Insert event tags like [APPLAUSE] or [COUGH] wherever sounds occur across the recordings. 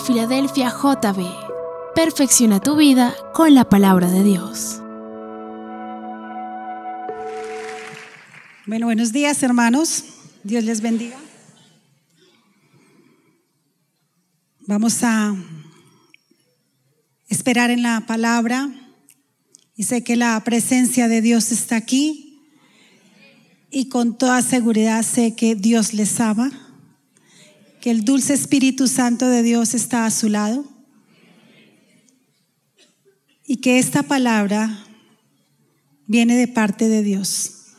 Filadelfia JB. Perfecciona tu vida con la palabra de Dios. Bueno, buenos días hermanos. Dios les bendiga. Vamos a esperar en la palabra y sé que la presencia de Dios está aquí y con toda seguridad sé que Dios les ama que el dulce Espíritu Santo de Dios está a su lado y que esta palabra viene de parte de Dios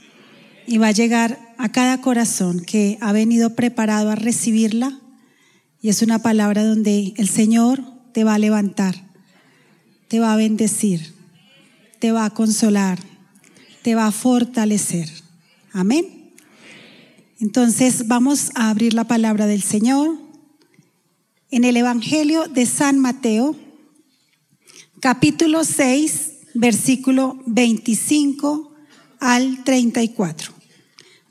y va a llegar a cada corazón que ha venido preparado a recibirla y es una palabra donde el Señor te va a levantar, te va a bendecir, te va a consolar, te va a fortalecer. Amén. Entonces vamos a abrir la palabra del Señor en el Evangelio de San Mateo, capítulo 6, versículo 25 al 34.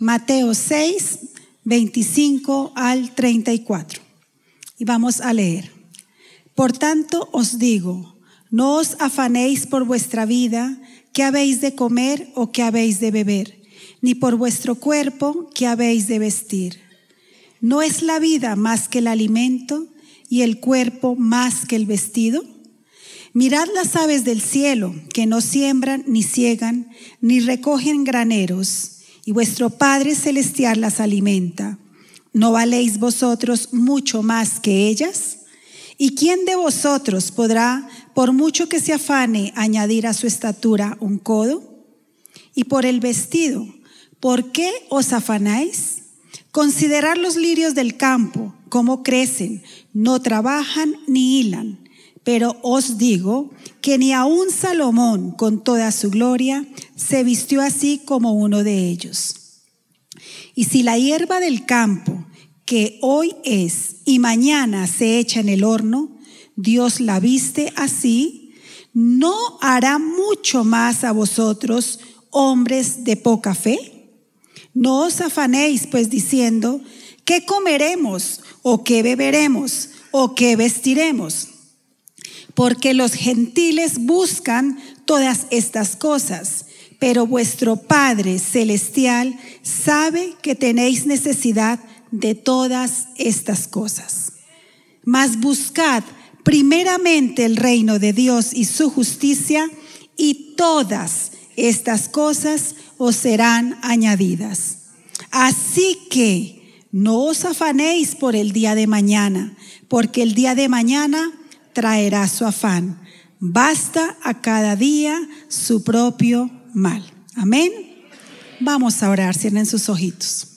Mateo 6, 25 al 34. Y vamos a leer. Por tanto os digo, no os afanéis por vuestra vida, qué habéis de comer o qué habéis de beber ni por vuestro cuerpo que habéis de vestir. ¿No es la vida más que el alimento y el cuerpo más que el vestido? Mirad las aves del cielo, que no siembran, ni ciegan, ni recogen graneros, y vuestro Padre Celestial las alimenta. ¿No valéis vosotros mucho más que ellas? ¿Y quién de vosotros podrá, por mucho que se afane, añadir a su estatura un codo? Y por el vestido, ¿Por qué os afanáis? Considerad los lirios del campo, cómo crecen, no trabajan ni hilan. Pero os digo que ni aun Salomón, con toda su gloria, se vistió así como uno de ellos. Y si la hierba del campo, que hoy es y mañana se echa en el horno, Dios la viste así, no hará mucho más a vosotros, hombres de poca fe. No os afanéis pues diciendo, ¿qué comeremos o qué beberemos o qué vestiremos? Porque los gentiles buscan todas estas cosas, pero vuestro Padre Celestial sabe que tenéis necesidad de todas estas cosas. Mas buscad primeramente el reino de Dios y su justicia, y todas estas cosas os serán añadidas. Así que no os afanéis por el día de mañana, porque el día de mañana traerá su afán. Basta a cada día su propio mal. Amén. Vamos a orar, cierren sus ojitos.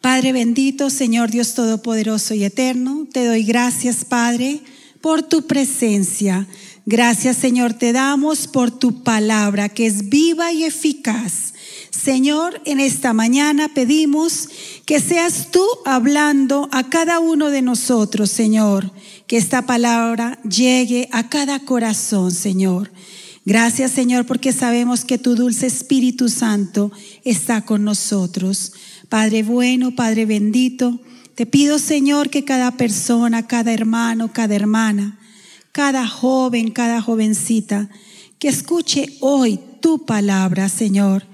Padre bendito, Señor Dios Todopoderoso y Eterno, te doy gracias, Padre, por tu presencia. Gracias Señor, te damos por tu palabra que es viva y eficaz. Señor, en esta mañana pedimos que seas tú hablando a cada uno de nosotros, Señor, que esta palabra llegue a cada corazón, Señor. Gracias, Señor, porque sabemos que tu dulce Espíritu Santo está con nosotros. Padre bueno, Padre bendito, te pido, Señor, que cada persona, cada hermano, cada hermana, cada joven, cada jovencita que escuche hoy tu palabra, Señor,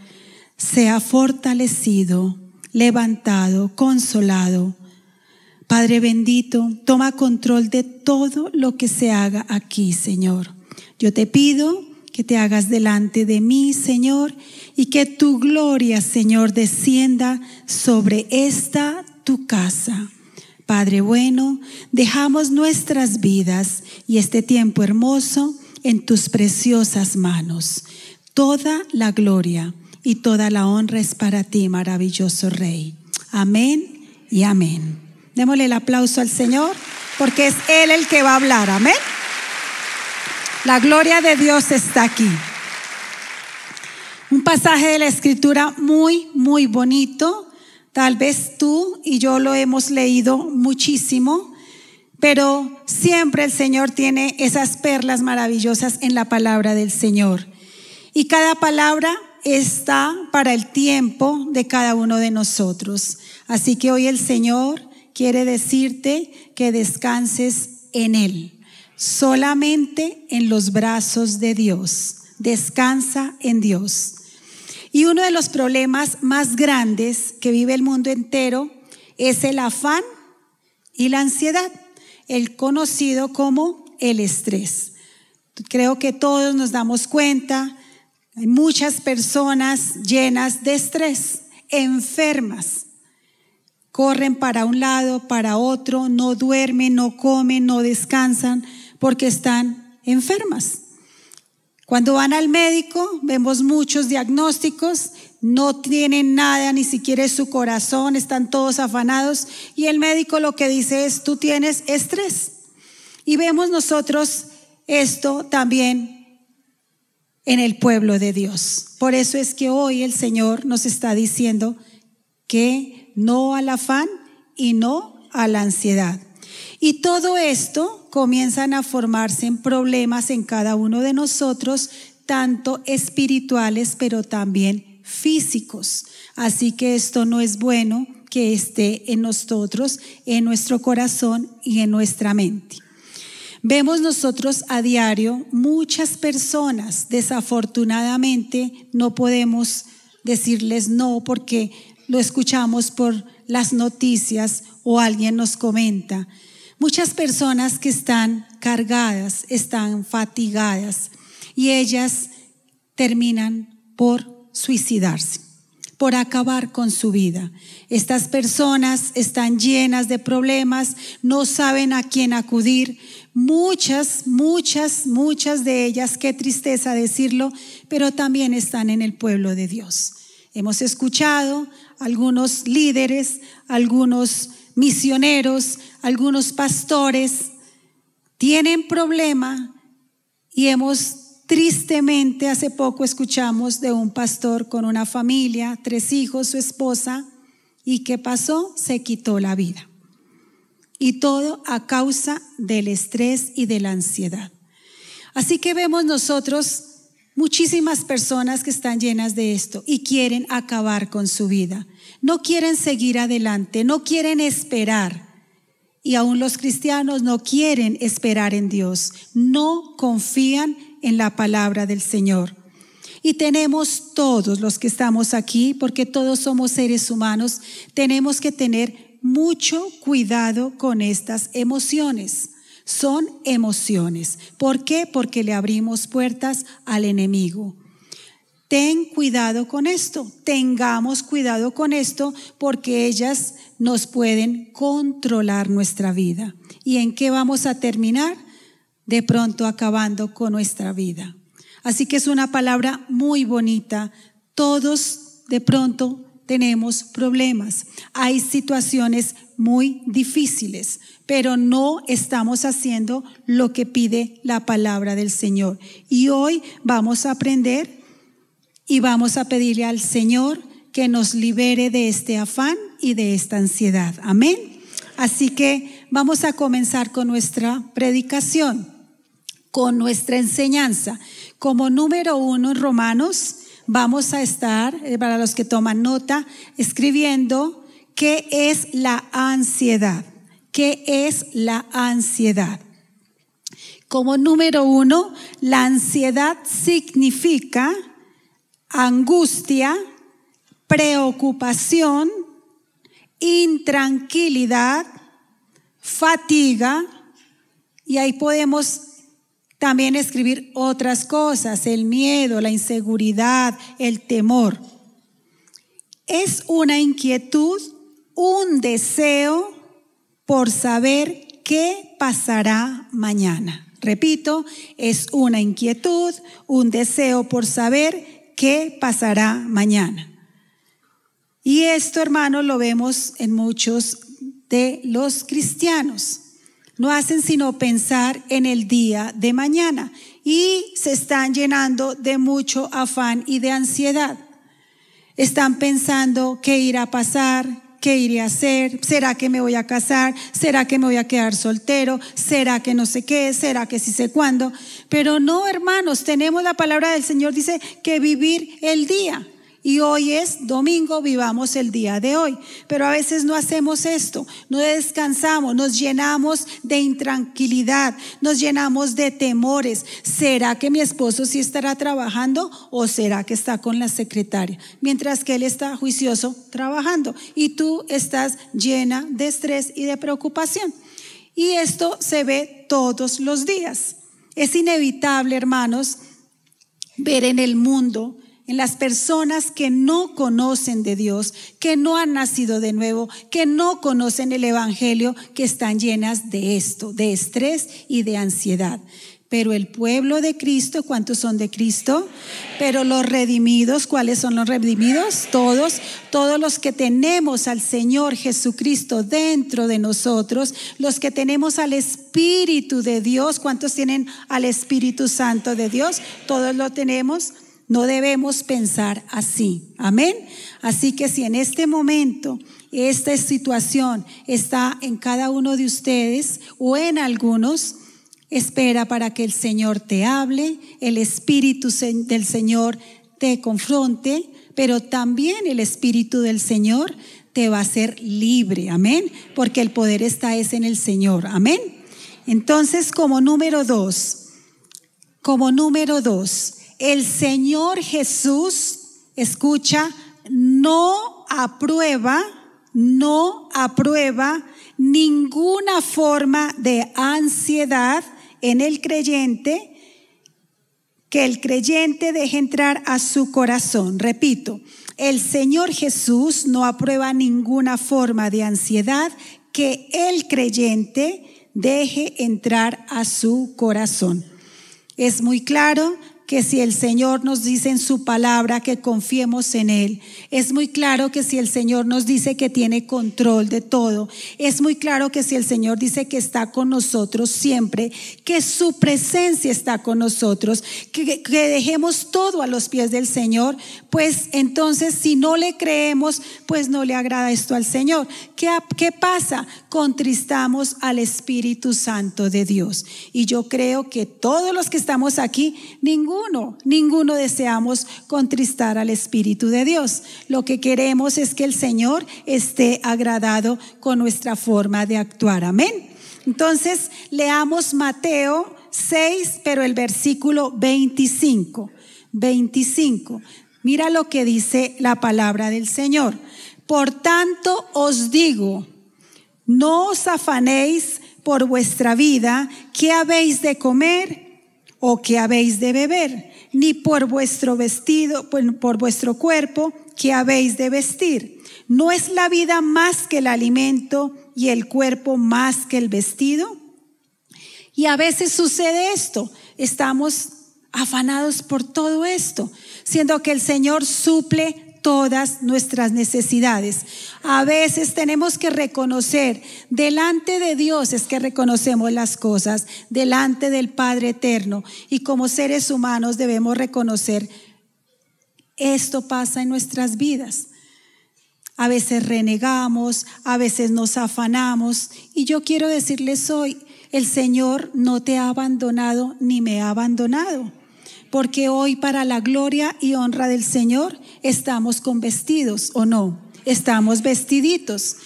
sea fortalecido, levantado, consolado. Padre bendito, toma control de todo lo que se haga aquí, Señor. Yo te pido que te hagas delante de mí, Señor, y que tu gloria, Señor, descienda sobre esta tu casa. Padre bueno, dejamos nuestras vidas y este tiempo hermoso en tus preciosas manos. Toda la gloria y toda la honra es para ti, maravilloso Rey. Amén y amén. Démosle el aplauso al Señor porque es Él el que va a hablar. Amén. La gloria de Dios está aquí. Un pasaje de la escritura muy, muy bonito Tal vez tú y yo lo hemos leído muchísimo, pero siempre el Señor tiene esas perlas maravillosas en la palabra del Señor. Y cada palabra está para el tiempo de cada uno de nosotros. Así que hoy el Señor quiere decirte que descanses en Él, solamente en los brazos de Dios. Descansa en Dios. Y uno de los problemas más grandes que vive el mundo entero es el afán y la ansiedad, el conocido como el estrés. Creo que todos nos damos cuenta, hay muchas personas llenas de estrés, enfermas. Corren para un lado, para otro, no duermen, no comen, no descansan porque están enfermas. Cuando van al médico, vemos muchos diagnósticos, no tienen nada, ni siquiera es su corazón, están todos afanados y el médico lo que dice es, tú tienes estrés. Y vemos nosotros esto también en el pueblo de Dios. Por eso es que hoy el Señor nos está diciendo que no al afán y no a la ansiedad. Y todo esto comienzan a formarse en problemas en cada uno de nosotros, tanto espirituales, pero también físicos. Así que esto no es bueno que esté en nosotros, en nuestro corazón y en nuestra mente. Vemos nosotros a diario muchas personas, desafortunadamente no podemos decirles no porque lo escuchamos por las noticias o alguien nos comenta. Muchas personas que están cargadas, están fatigadas y ellas terminan por suicidarse, por acabar con su vida. Estas personas están llenas de problemas, no saben a quién acudir. Muchas, muchas, muchas de ellas, qué tristeza decirlo, pero también están en el pueblo de Dios. Hemos escuchado algunos líderes, algunos misioneros, algunos pastores, tienen problema y hemos tristemente hace poco escuchamos de un pastor con una familia, tres hijos, su esposa, y ¿qué pasó? Se quitó la vida. Y todo a causa del estrés y de la ansiedad. Así que vemos nosotros muchísimas personas que están llenas de esto y quieren acabar con su vida no quieren seguir adelante, no quieren esperar. Y aún los cristianos no quieren esperar en Dios, no confían en la palabra del Señor. Y tenemos todos los que estamos aquí, porque todos somos seres humanos, tenemos que tener mucho cuidado con estas emociones. Son emociones. ¿Por qué? Porque le abrimos puertas al enemigo. Ten cuidado con esto, tengamos cuidado con esto porque ellas nos pueden controlar nuestra vida. ¿Y en qué vamos a terminar? De pronto acabando con nuestra vida. Así que es una palabra muy bonita. Todos de pronto tenemos problemas, hay situaciones muy difíciles, pero no estamos haciendo lo que pide la palabra del Señor. Y hoy vamos a aprender y vamos a pedirle al Señor que nos libere de este afán y de esta ansiedad. Amén. Así que vamos a comenzar con nuestra predicación, con nuestra enseñanza. Como número uno en Romanos, vamos a estar, eh, para los que toman nota, escribiendo qué es la ansiedad. ¿Qué es la ansiedad? Como número uno, la ansiedad significa angustia, preocupación, intranquilidad, fatiga, y ahí podemos también escribir otras cosas, el miedo, la inseguridad, el temor. Es una inquietud, un deseo por saber qué pasará mañana. Repito, es una inquietud, un deseo por saber ¿Qué pasará mañana? Y esto, hermanos, lo vemos en muchos de los cristianos. No hacen sino pensar en el día de mañana y se están llenando de mucho afán y de ansiedad. Están pensando qué irá a pasar, ¿Qué iré a hacer? ¿Será que me voy a casar? ¿Será que me voy a quedar soltero? ¿Será que no sé qué? ¿Será que sí sé cuándo? Pero no, hermanos, tenemos la palabra del Señor, dice que vivir el día. Y hoy es domingo, vivamos el día de hoy. Pero a veces no hacemos esto, no descansamos, nos llenamos de intranquilidad, nos llenamos de temores. ¿Será que mi esposo sí estará trabajando o será que está con la secretaria? Mientras que él está juicioso trabajando y tú estás llena de estrés y de preocupación. Y esto se ve todos los días. Es inevitable, hermanos, ver en el mundo en las personas que no conocen de Dios, que no han nacido de nuevo, que no conocen el Evangelio, que están llenas de esto, de estrés y de ansiedad. Pero el pueblo de Cristo, ¿cuántos son de Cristo? Pero los redimidos, ¿cuáles son los redimidos? Todos, todos los que tenemos al Señor Jesucristo dentro de nosotros, los que tenemos al Espíritu de Dios, ¿cuántos tienen al Espíritu Santo de Dios? Todos lo tenemos. No debemos pensar así. Amén. Así que si en este momento esta situación está en cada uno de ustedes o en algunos, espera para que el Señor te hable, el Espíritu del Señor te confronte, pero también el Espíritu del Señor te va a hacer libre, amén, porque el poder está es en el Señor, amén. Entonces, como número dos, como número dos, el Señor Jesús, escucha, no aprueba, no aprueba ninguna forma de ansiedad en el creyente que el creyente deje entrar a su corazón. Repito, el Señor Jesús no aprueba ninguna forma de ansiedad que el creyente deje entrar a su corazón. Es muy claro, que si el Señor nos dice en su palabra que confiemos en Él, es muy claro que si el Señor nos dice que tiene control de todo, es muy claro que si el Señor dice que está con nosotros siempre, que su presencia está con nosotros, que, dejemos todo a los pies del Señor, pues entonces si no le creemos, pues no le agrada esto al Señor. ¿Qué, qué pasa? Contristamos al Espíritu Santo de Dios. Y yo creo que todos los que estamos aquí, ningún ninguno, deseamos contristar al Espíritu de Dios. Lo que queremos es que el Señor esté agradado con nuestra forma de actuar. Amén. Entonces, leamos Mateo 6, pero el versículo 25. 25. Mira lo que dice la palabra del Señor. Por tanto os digo, no os afanéis por vuestra vida, qué habéis de comer o que habéis de beber, ni por vuestro vestido, por vuestro cuerpo que habéis de vestir. ¿No es la vida más que el alimento y el cuerpo más que el vestido? Y a veces sucede esto, estamos afanados por todo esto, siendo que el Señor suple todas nuestras necesidades. A veces tenemos que reconocer, delante de Dios es que reconocemos las cosas, delante del Padre Eterno. Y como seres humanos debemos reconocer, esto pasa en nuestras vidas. A veces renegamos, a veces nos afanamos. Y yo quiero decirles hoy, el Señor no te ha abandonado ni me ha abandonado porque hoy para la gloria y honra del Señor estamos con vestidos o no, estamos vestiditos.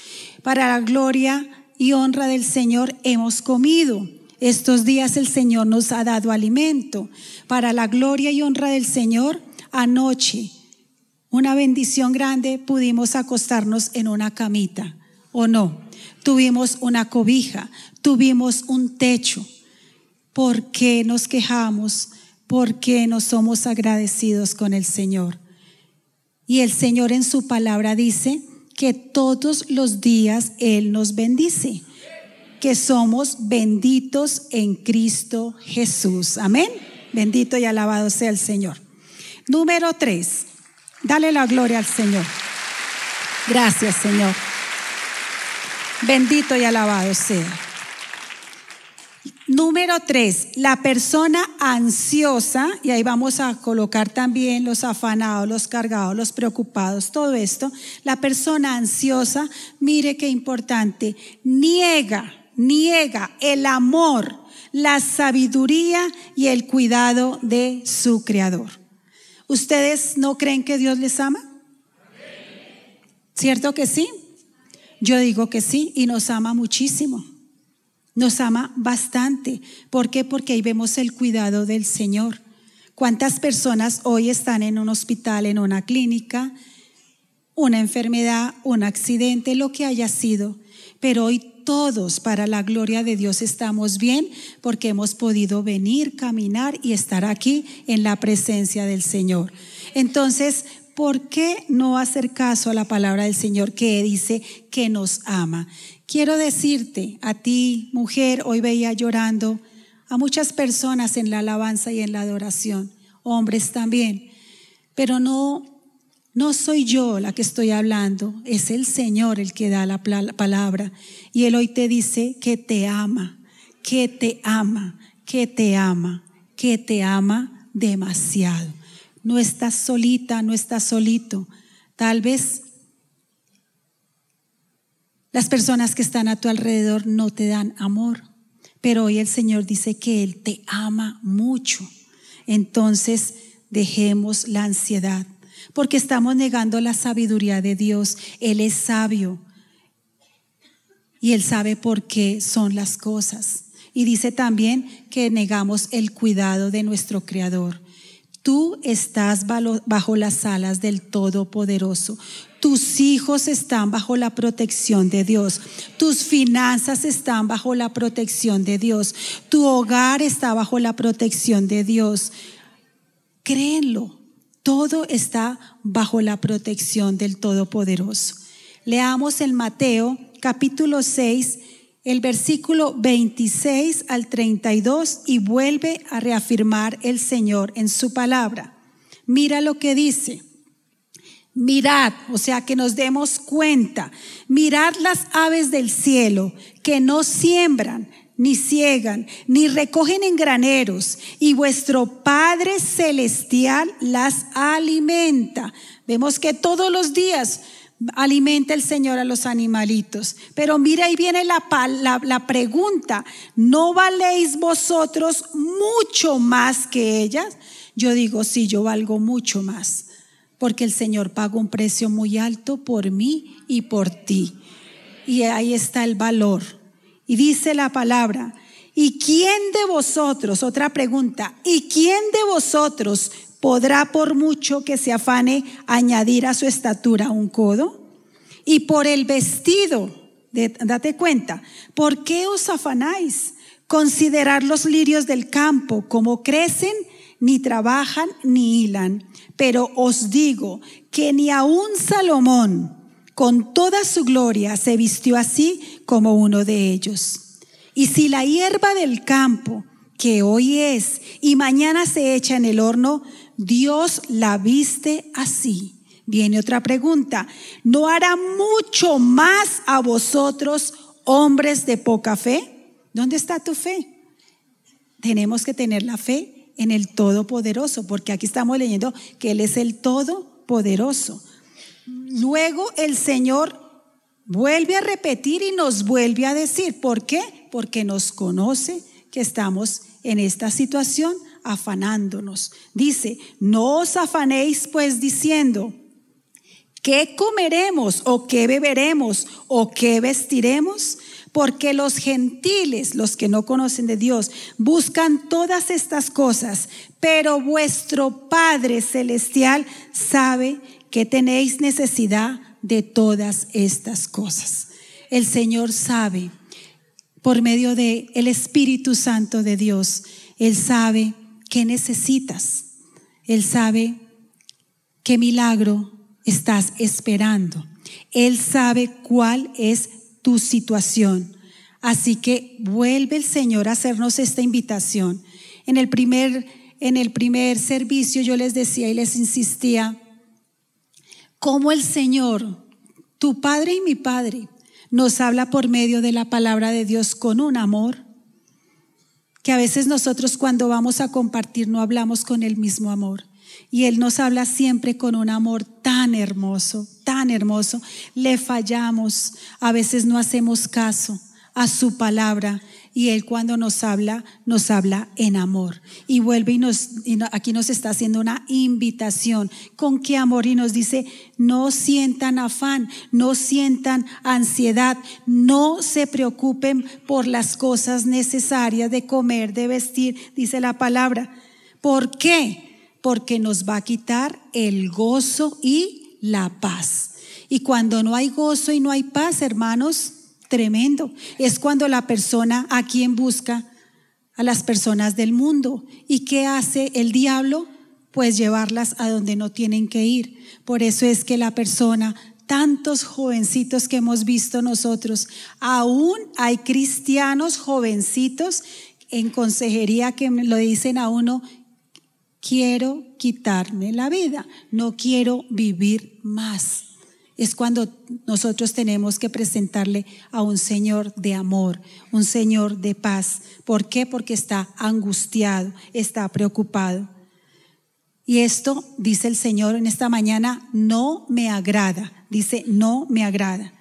Para la gloria y honra del Señor hemos comido. Estos días el Señor nos ha dado alimento. Para la gloria y honra del Señor, anoche, una bendición grande, pudimos acostarnos en una camita, ¿o no? Tuvimos una cobija, tuvimos un techo. ¿Por qué nos quejamos? porque no somos agradecidos con el Señor. Y el Señor en su palabra dice que todos los días Él nos bendice, que somos benditos en Cristo Jesús. Amén. Bendito y alabado sea el Señor. Número tres, dale la gloria al Señor. Gracias, Señor. Bendito y alabado sea. Número tres, la persona ansiosa, y ahí vamos a colocar también los afanados, los cargados, los preocupados, todo esto. La persona ansiosa, mire qué importante, niega, niega el amor, la sabiduría y el cuidado de su creador. ¿Ustedes no creen que Dios les ama? ¿Cierto que sí? Yo digo que sí y nos ama muchísimo. Nos ama bastante. ¿Por qué? Porque ahí vemos el cuidado del Señor. ¿Cuántas personas hoy están en un hospital, en una clínica, una enfermedad, un accidente, lo que haya sido? Pero hoy todos, para la gloria de Dios, estamos bien porque hemos podido venir, caminar y estar aquí en la presencia del Señor. Entonces, ¿por qué no hacer caso a la palabra del Señor que dice que nos ama? Quiero decirte a ti, mujer, hoy veía llorando a muchas personas en la alabanza y en la adoración, hombres también, pero no no soy yo la que estoy hablando, es el Señor el que da la palabra. Y Él hoy te dice que te ama, que te ama, que te ama, que te ama demasiado. No estás solita, no estás solito. Tal vez las personas que están a tu alrededor no te dan amor, pero hoy el Señor dice que Él te ama mucho. Entonces, dejemos la ansiedad, porque estamos negando la sabiduría de Dios. Él es sabio y Él sabe por qué son las cosas. Y dice también que negamos el cuidado de nuestro Creador. Tú estás bajo las alas del Todopoderoso. Tus hijos están bajo la protección de Dios. Tus finanzas están bajo la protección de Dios. Tu hogar está bajo la protección de Dios. Créenlo. Todo está bajo la protección del Todopoderoso. Leamos en Mateo capítulo 6, el versículo 26 al 32 y vuelve a reafirmar el Señor en su palabra. Mira lo que dice. Mirad, o sea, que nos demos cuenta, mirad las aves del cielo que no siembran, ni ciegan, ni recogen en graneros, y vuestro Padre Celestial las alimenta. Vemos que todos los días alimenta el Señor a los animalitos. Pero mira, ahí viene la, la, la pregunta, ¿no valéis vosotros mucho más que ellas? Yo digo, sí, yo valgo mucho más porque el Señor pagó un precio muy alto por mí y por ti. Y ahí está el valor. Y dice la palabra, ¿y quién de vosotros, otra pregunta, ¿y quién de vosotros podrá por mucho que se afane añadir a su estatura un codo? Y por el vestido, date cuenta, ¿por qué os afanáis? Considerar los lirios del campo, como crecen ni trabajan ni hilan, pero os digo que ni aun Salomón con toda su gloria se vistió así como uno de ellos. Y si la hierba del campo, que hoy es y mañana se echa en el horno, Dios la viste así. Viene otra pregunta, ¿no hará mucho más a vosotros, hombres de poca fe? ¿Dónde está tu fe? Tenemos que tener la fe en el Todopoderoso, porque aquí estamos leyendo que Él es el Todopoderoso. Luego el Señor vuelve a repetir y nos vuelve a decir, ¿por qué? Porque nos conoce que estamos en esta situación afanándonos. Dice, no os afanéis pues diciendo, ¿qué comeremos o qué beberemos o qué vestiremos? porque los gentiles, los que no conocen de Dios, buscan todas estas cosas, pero vuestro Padre Celestial sabe que tenéis necesidad de todas estas cosas. El Señor sabe, por medio de el Espíritu Santo de Dios, Él sabe qué necesitas. Él sabe qué milagro estás esperando. Él sabe cuál es tu situación. Así que vuelve el Señor a hacernos esta invitación. En el primer, en el primer servicio yo les decía y les insistía, como el Señor, tu Padre y mi Padre, nos habla por medio de la palabra de Dios con un amor que a veces nosotros cuando vamos a compartir no hablamos con el mismo amor. Y Él nos habla siempre con un amor tan hermoso, tan hermoso. Le fallamos, a veces no hacemos caso a su palabra y Él cuando nos habla, nos habla en amor. Y vuelve y, nos, aquí nos está haciendo una invitación. ¿Con qué amor? Y nos dice, no sientan afán, no sientan ansiedad, no se preocupen por las cosas necesarias de comer, de vestir, dice la palabra. ¿Por qué? porque nos va a quitar el gozo y la paz. Y cuando no hay gozo y no hay paz, hermanos, tremendo. Es cuando la persona a quien busca a las personas del mundo. ¿Y qué hace el diablo? Pues llevarlas a donde no tienen que ir. Por eso es que la persona, tantos jovencitos que hemos visto nosotros, aún hay cristianos jovencitos en consejería que lo dicen a uno, quiero quitarme la vida, no quiero vivir más. Es cuando nosotros tenemos que presentarle a un Señor de amor, un Señor de paz. ¿Por qué? Porque está angustiado, está preocupado. Y esto, dice el Señor en esta mañana, no me agrada. Dice, no me agrada.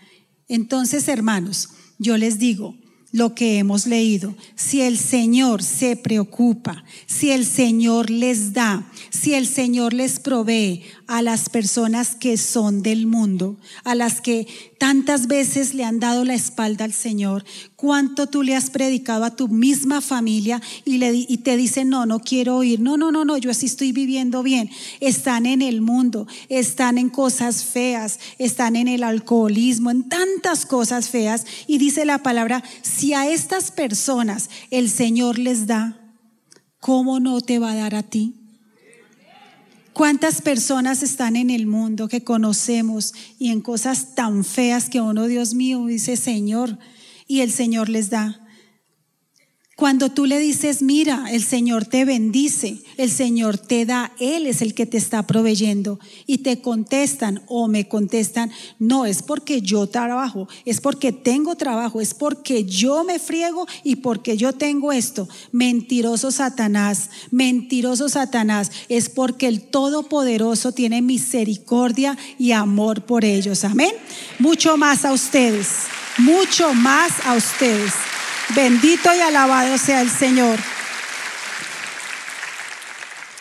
Entonces, hermanos, yo les digo, lo que hemos leído. Si el Señor se preocupa, si el Señor les da, si el Señor les provee, a las personas que son del mundo, a las que tantas veces le han dado la espalda al Señor. Cuánto tú le has predicado a tu misma familia y, te dicen, no, no quiero oír, no, no, no, no, yo así estoy viviendo bien. Están en el mundo, están en cosas feas, están en el alcoholismo, en tantas cosas feas. Y dice la palabra, si a estas personas el Señor les da, ¿cómo no te va a dar a ti? ¿Cuántas personas están en el mundo que conocemos y en cosas tan feas que uno, Dios mío, dice Señor, y el Señor les da cuando tú le dices, mira, el Señor te bendice, el Señor te da, Él es el que te está proveyendo, y te contestan o me contestan, no es porque yo trabajo, es porque tengo trabajo, es porque yo me friego y porque yo tengo esto. Mentiroso Satanás, mentiroso Satanás, es porque el Todopoderoso tiene misericordia y amor por ellos. Amén. Mucho más a ustedes, mucho más a ustedes. Bendito y alabado sea el Señor.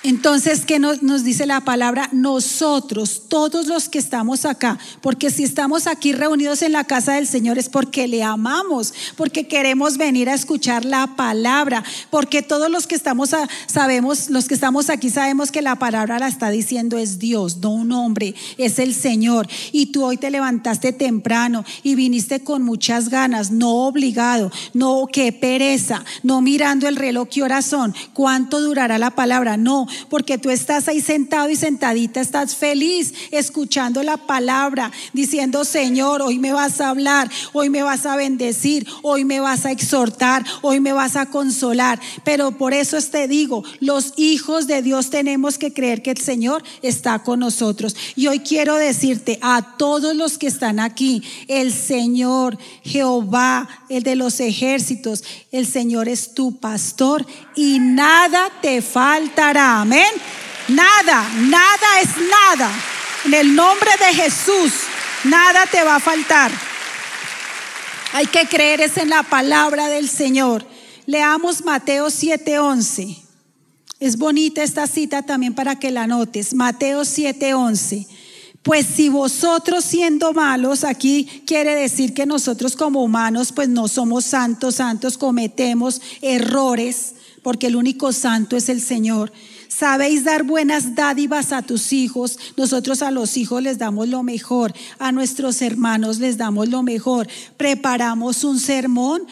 Entonces, ¿qué nos, nos, dice la palabra? Nosotros, todos los que estamos acá, porque si estamos aquí reunidos en la casa del Señor es porque le amamos, porque queremos venir a escuchar la palabra, porque todos los que estamos sabemos, los que estamos aquí sabemos que la palabra la está diciendo es Dios, no un hombre, es el Señor. Y tú hoy te levantaste temprano y viniste con muchas ganas, no obligado, no qué pereza, no mirando el reloj qué horas son, cuánto durará la palabra, no porque tú estás ahí sentado y sentadita, estás feliz escuchando la palabra, diciendo, Señor, hoy me vas a hablar, hoy me vas a bendecir, hoy me vas a exhortar, hoy me vas a consolar. Pero por eso te digo, los hijos de Dios tenemos que creer que el Señor está con nosotros. Y hoy quiero decirte a todos los que están aquí, el Señor Jehová, el de los ejércitos, el Señor es tu pastor y nada te faltará. Amén. Nada, nada es nada. En el nombre de Jesús, nada te va a faltar. Hay que creer es en la palabra del Señor. Leamos Mateo 7:11. Es bonita esta cita también para que la notes. Mateo 7:11. Pues si vosotros siendo malos, aquí quiere decir que nosotros como humanos pues no somos santos, santos cometemos errores, porque el único santo es el Señor. Sabéis dar buenas dádivas a tus hijos. Nosotros a los hijos les damos lo mejor, a nuestros hermanos les damos lo mejor. Preparamos un sermón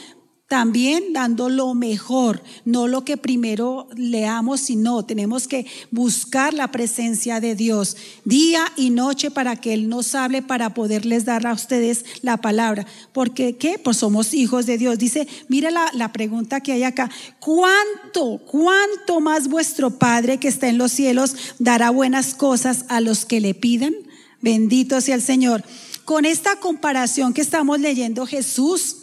también dando lo mejor, no lo que primero leamos, sino tenemos que buscar la presencia de Dios día y noche para que Él nos hable, para poderles dar a ustedes la palabra. Porque, ¿qué? Pues somos hijos de Dios. Dice, mira la, la pregunta que hay acá. ¿Cuánto, cuánto más vuestro Padre que está en los cielos dará buenas cosas a los que le pidan? Bendito sea el Señor. Con esta comparación que estamos leyendo, Jesús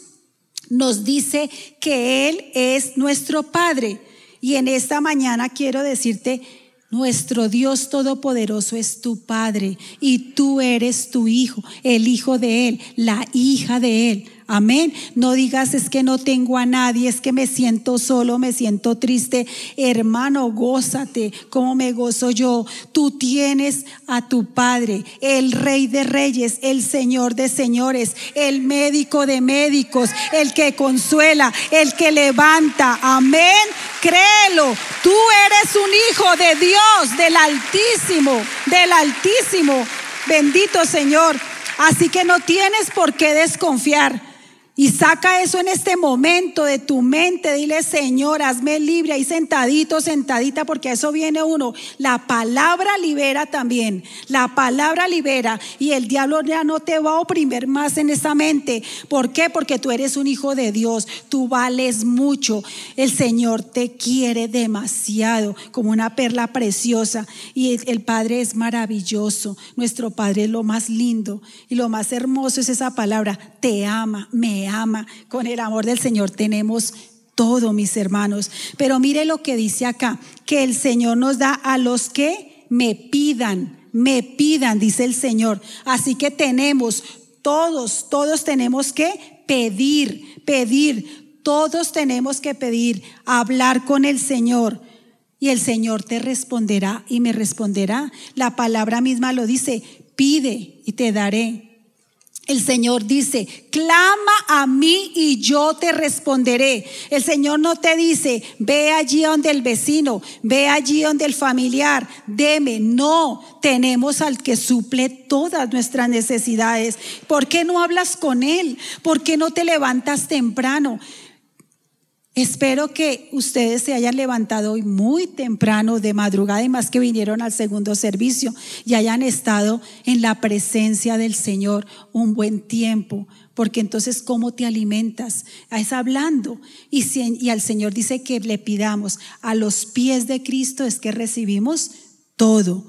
nos dice que Él es nuestro Padre. Y en esta mañana quiero decirte, nuestro Dios Todopoderoso es tu Padre y tú eres tu Hijo, el Hijo de Él, la hija de Él. Amén. No digas es que no tengo a nadie, es que me siento solo, me siento triste. Hermano, gózate como me gozo yo. Tú tienes a tu Padre, el Rey de Reyes, el Señor de Señores, el médico de médicos, el que consuela, el que levanta. Amén. Créelo. Tú eres un hijo de Dios, del Altísimo, del Altísimo. Bendito Señor. Así que no tienes por qué desconfiar. Y saca eso en este momento de tu mente. Dile, Señor, hazme libre ahí sentadito, sentadita, porque a eso viene uno. La palabra libera también. La palabra libera. Y el diablo ya no te va a oprimir más en esa mente. ¿Por qué? Porque tú eres un hijo de Dios. Tú vales mucho. El Señor te quiere demasiado, como una perla preciosa. Y el Padre es maravilloso. Nuestro Padre es lo más lindo y lo más hermoso es esa palabra. Te ama, me ama ama. Con el amor del Señor tenemos todo, mis hermanos. Pero mire lo que dice acá, que el Señor nos da a los que me pidan, me pidan, dice el Señor. Así que tenemos, todos, todos tenemos que pedir, pedir, todos tenemos que pedir, hablar con el Señor. Y el Señor te responderá y me responderá. La palabra misma lo dice, pide y te daré el Señor dice, clama a mí y yo te responderé. El Señor no te dice, ve allí donde el vecino, ve allí donde el familiar, deme. No, tenemos al que suple todas nuestras necesidades. ¿Por qué no hablas con Él? ¿Por qué no te levantas temprano? Espero que ustedes se hayan levantado hoy muy temprano de madrugada y más que vinieron al segundo servicio y hayan estado en la presencia del Señor un buen tiempo, porque entonces cómo te alimentas, es hablando. Y, y al Señor dice que le pidamos a los pies de Cristo es que recibimos todo,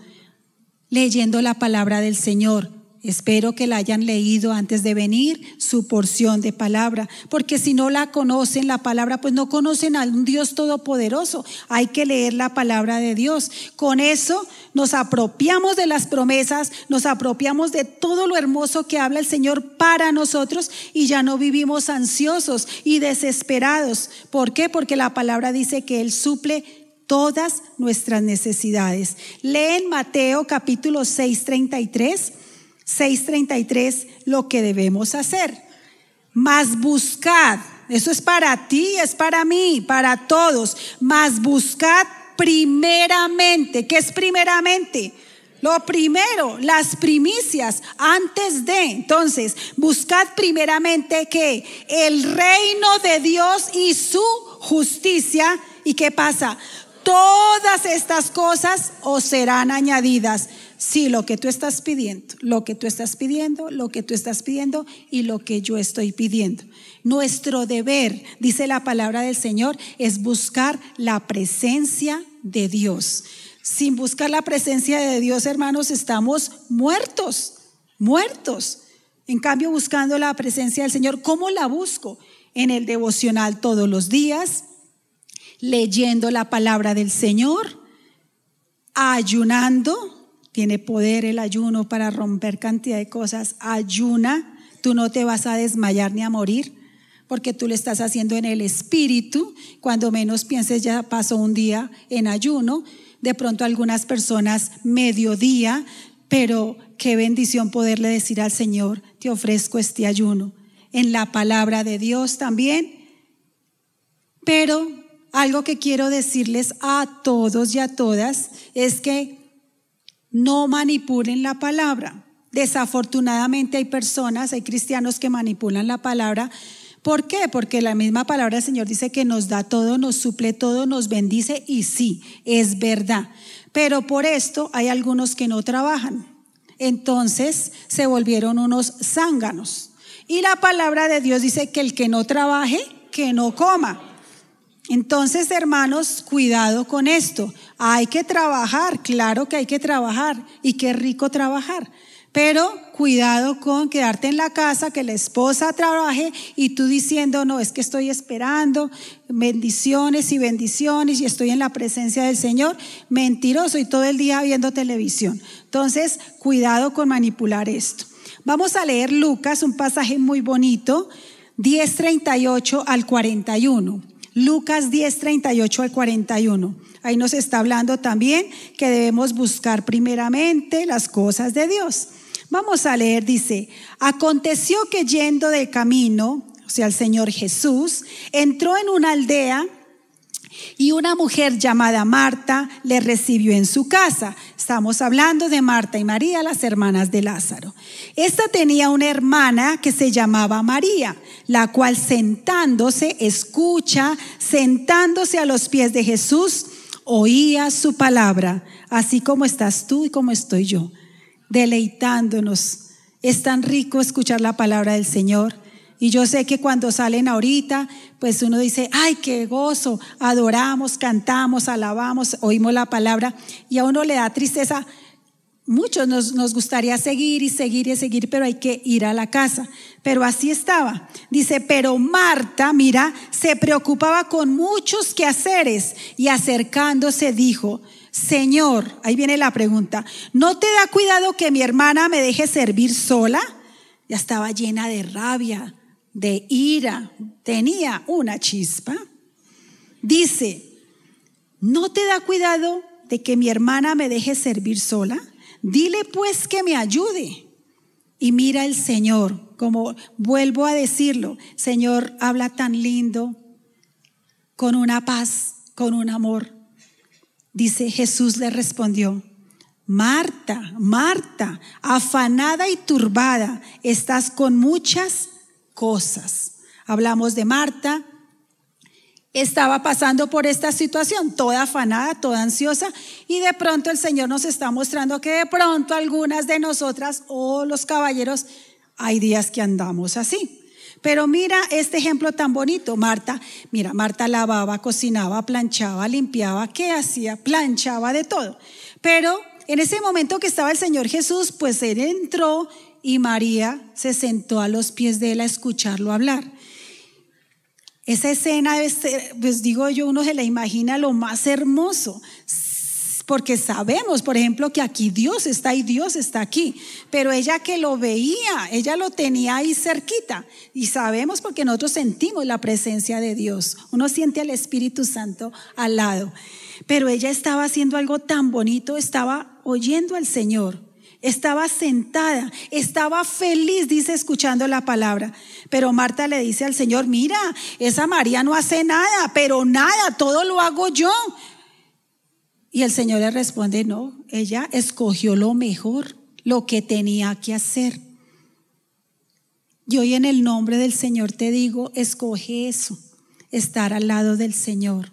leyendo la palabra del Señor, Espero que la hayan leído antes de venir su porción de palabra, porque si no la conocen la palabra, pues no conocen a un Dios todopoderoso. Hay que leer la palabra de Dios. Con eso nos apropiamos de las promesas, nos apropiamos de todo lo hermoso que habla el Señor para nosotros y ya no vivimos ansiosos y desesperados. ¿Por qué? Porque la palabra dice que Él suple todas nuestras necesidades. Leen Mateo capítulo 6, 33 6:33 lo que debemos hacer. más buscad, eso es para ti, es para mí, para todos, más buscad primeramente. ¿Qué es primeramente? Lo primero, las primicias, antes de. Entonces, buscad primeramente que el reino de Dios y su justicia. ¿Y qué pasa? todas estas cosas os serán añadidas. si lo que tú estás pidiendo, lo que tú estás pidiendo, lo que tú estás pidiendo y lo que yo estoy pidiendo. Nuestro deber, dice la palabra del Señor, es buscar la presencia de Dios. Sin buscar la presencia de Dios, hermanos, estamos muertos, muertos. En cambio, buscando la presencia del Señor, ¿cómo la busco? En el devocional todos los días, leyendo la palabra del Señor, ayunando, tiene poder el ayuno para romper cantidad de cosas, ayuna, tú no te vas a desmayar ni a morir, porque tú lo estás haciendo en el espíritu, cuando menos pienses ya pasó un día en ayuno, de pronto algunas personas mediodía, pero qué bendición poderle decir al Señor, te ofrezco este ayuno, en la palabra de Dios también, pero algo que quiero decirles a todos y a todas es que no manipulen la palabra. Desafortunadamente hay personas, hay cristianos que manipulan la palabra. ¿Por qué? Porque la misma palabra del Señor dice que nos da todo, nos suple todo, nos bendice y sí, es verdad. Pero por esto hay algunos que no trabajan. Entonces se volvieron unos zánganos. Y la palabra de Dios dice que el que no trabaje, que no coma. Entonces, hermanos, cuidado con esto. Hay que trabajar, claro que hay que trabajar y qué rico trabajar. Pero cuidado con quedarte en la casa, que la esposa trabaje y tú diciendo, no, es que estoy esperando bendiciones y bendiciones y estoy en la presencia del Señor. Mentiroso y todo el día viendo televisión. Entonces, cuidado con manipular esto. Vamos a leer Lucas, un pasaje muy bonito, 10.38 al 41. Lucas 10, 38 al 41. Ahí nos está hablando también que debemos buscar primeramente las cosas de Dios. Vamos a leer, dice, aconteció que yendo de camino, o sea, el Señor Jesús, entró en una aldea y una mujer llamada Marta le recibió en su casa. Estamos hablando de Marta y María, las hermanas de Lázaro. Esta tenía una hermana que se llamaba María, la cual sentándose, escucha, sentándose a los pies de Jesús, oía su palabra, así como estás tú y como estoy yo, deleitándonos. Es tan rico escuchar la palabra del Señor y yo sé que cuando salen ahorita, pues uno dice, ay, qué gozo, adoramos, cantamos, alabamos, oímos la palabra y a uno le da tristeza. Muchos nos, gustaría seguir y seguir y seguir, pero hay que ir a la casa. Pero así estaba. Dice, pero Marta, mira, se preocupaba con muchos quehaceres y acercándose dijo, Señor, ahí viene la pregunta, ¿no te da cuidado que mi hermana me deje servir sola? Ya estaba llena de rabia, de ira, tenía una chispa, dice, ¿no te da cuidado de que mi hermana me deje servir sola? Dile pues que me ayude. Y mira el Señor, como vuelvo a decirlo, Señor habla tan lindo, con una paz, con un amor. Dice, Jesús le respondió, Marta, Marta, afanada y turbada, estás con muchas cosas. Hablamos de Marta, estaba pasando por esta situación, toda afanada, toda ansiosa, y de pronto el Señor nos está mostrando que de pronto algunas de nosotras o los caballeros, hay días que andamos así. Pero mira este ejemplo tan bonito, Marta, mira, Marta lavaba, cocinaba, planchaba, limpiaba, ¿qué hacía? Planchaba de todo. Pero en ese momento que estaba el Señor Jesús, pues él entró y María se sentó a los pies de él a escucharlo hablar. Esa escena, pues digo yo, uno se la imagina lo más hermoso, porque sabemos, por ejemplo, que aquí Dios está y Dios está aquí, pero ella que lo veía, ella lo tenía ahí cerquita y sabemos porque nosotros sentimos la presencia de Dios, uno siente al Espíritu Santo al lado, pero ella estaba haciendo algo tan bonito, estaba oyendo al Señor. Estaba sentada, estaba feliz, dice, escuchando la palabra. Pero Marta le dice al Señor, mira, esa María no hace nada, pero nada, todo lo hago yo. Y el Señor le responde, no, ella escogió lo mejor, lo que tenía que hacer. Y hoy en el nombre del Señor te digo, escoge eso, estar al lado del Señor.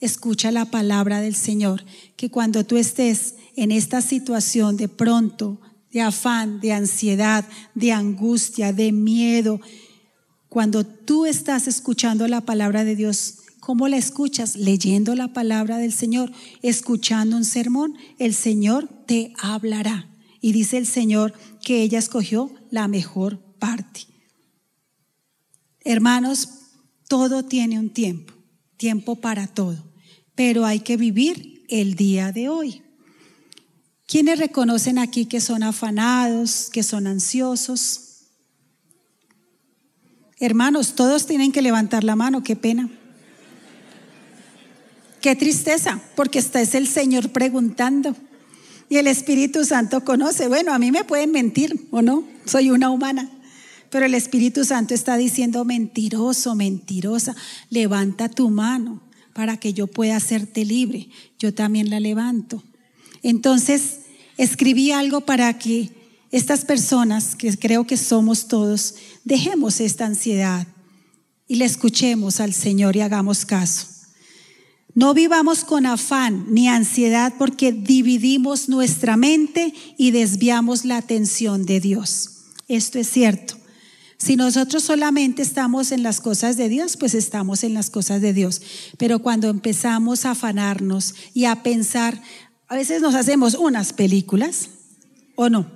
Escucha la palabra del Señor, que cuando tú estés en esta situación de pronto, de afán, de ansiedad, de angustia, de miedo. Cuando tú estás escuchando la palabra de Dios, ¿cómo la escuchas? Leyendo la palabra del Señor, escuchando un sermón, el Señor te hablará. Y dice el Señor que ella escogió la mejor parte. Hermanos, todo tiene un tiempo, tiempo para todo, pero hay que vivir el día de hoy. ¿Quiénes reconocen aquí que son afanados, que son ansiosos? Hermanos, todos tienen que levantar la mano, qué pena. Qué tristeza, porque está es el Señor preguntando. Y el Espíritu Santo conoce, bueno, a mí me pueden mentir o no, soy una humana. Pero el Espíritu Santo está diciendo, mentiroso, mentirosa, levanta tu mano para que yo pueda hacerte libre. Yo también la levanto. Entonces, escribí algo para que estas personas, que creo que somos todos, dejemos esta ansiedad y le escuchemos al Señor y hagamos caso. No vivamos con afán ni ansiedad porque dividimos nuestra mente y desviamos la atención de Dios. Esto es cierto. Si nosotros solamente estamos en las cosas de Dios, pues estamos en las cosas de Dios. Pero cuando empezamos a afanarnos y a pensar, a veces nos hacemos unas películas, ¿o no?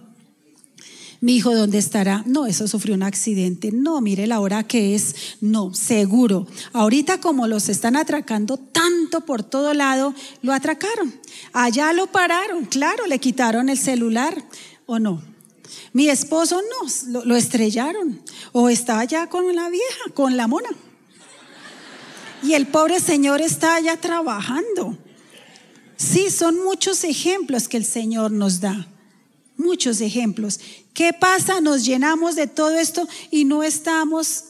Mi hijo, ¿dónde estará? No, eso sufrió un accidente. No, mire la hora que es. No, seguro. Ahorita como los están atracando tanto por todo lado, lo atracaron. Allá lo pararon, claro, le quitaron el celular, ¿o no? Mi esposo no, lo, lo estrellaron. O está allá con la vieja, con la mona. Y el pobre señor está allá trabajando. Sí, son muchos ejemplos que el Señor nos da. Muchos ejemplos. ¿Qué pasa? Nos llenamos de todo esto y no estamos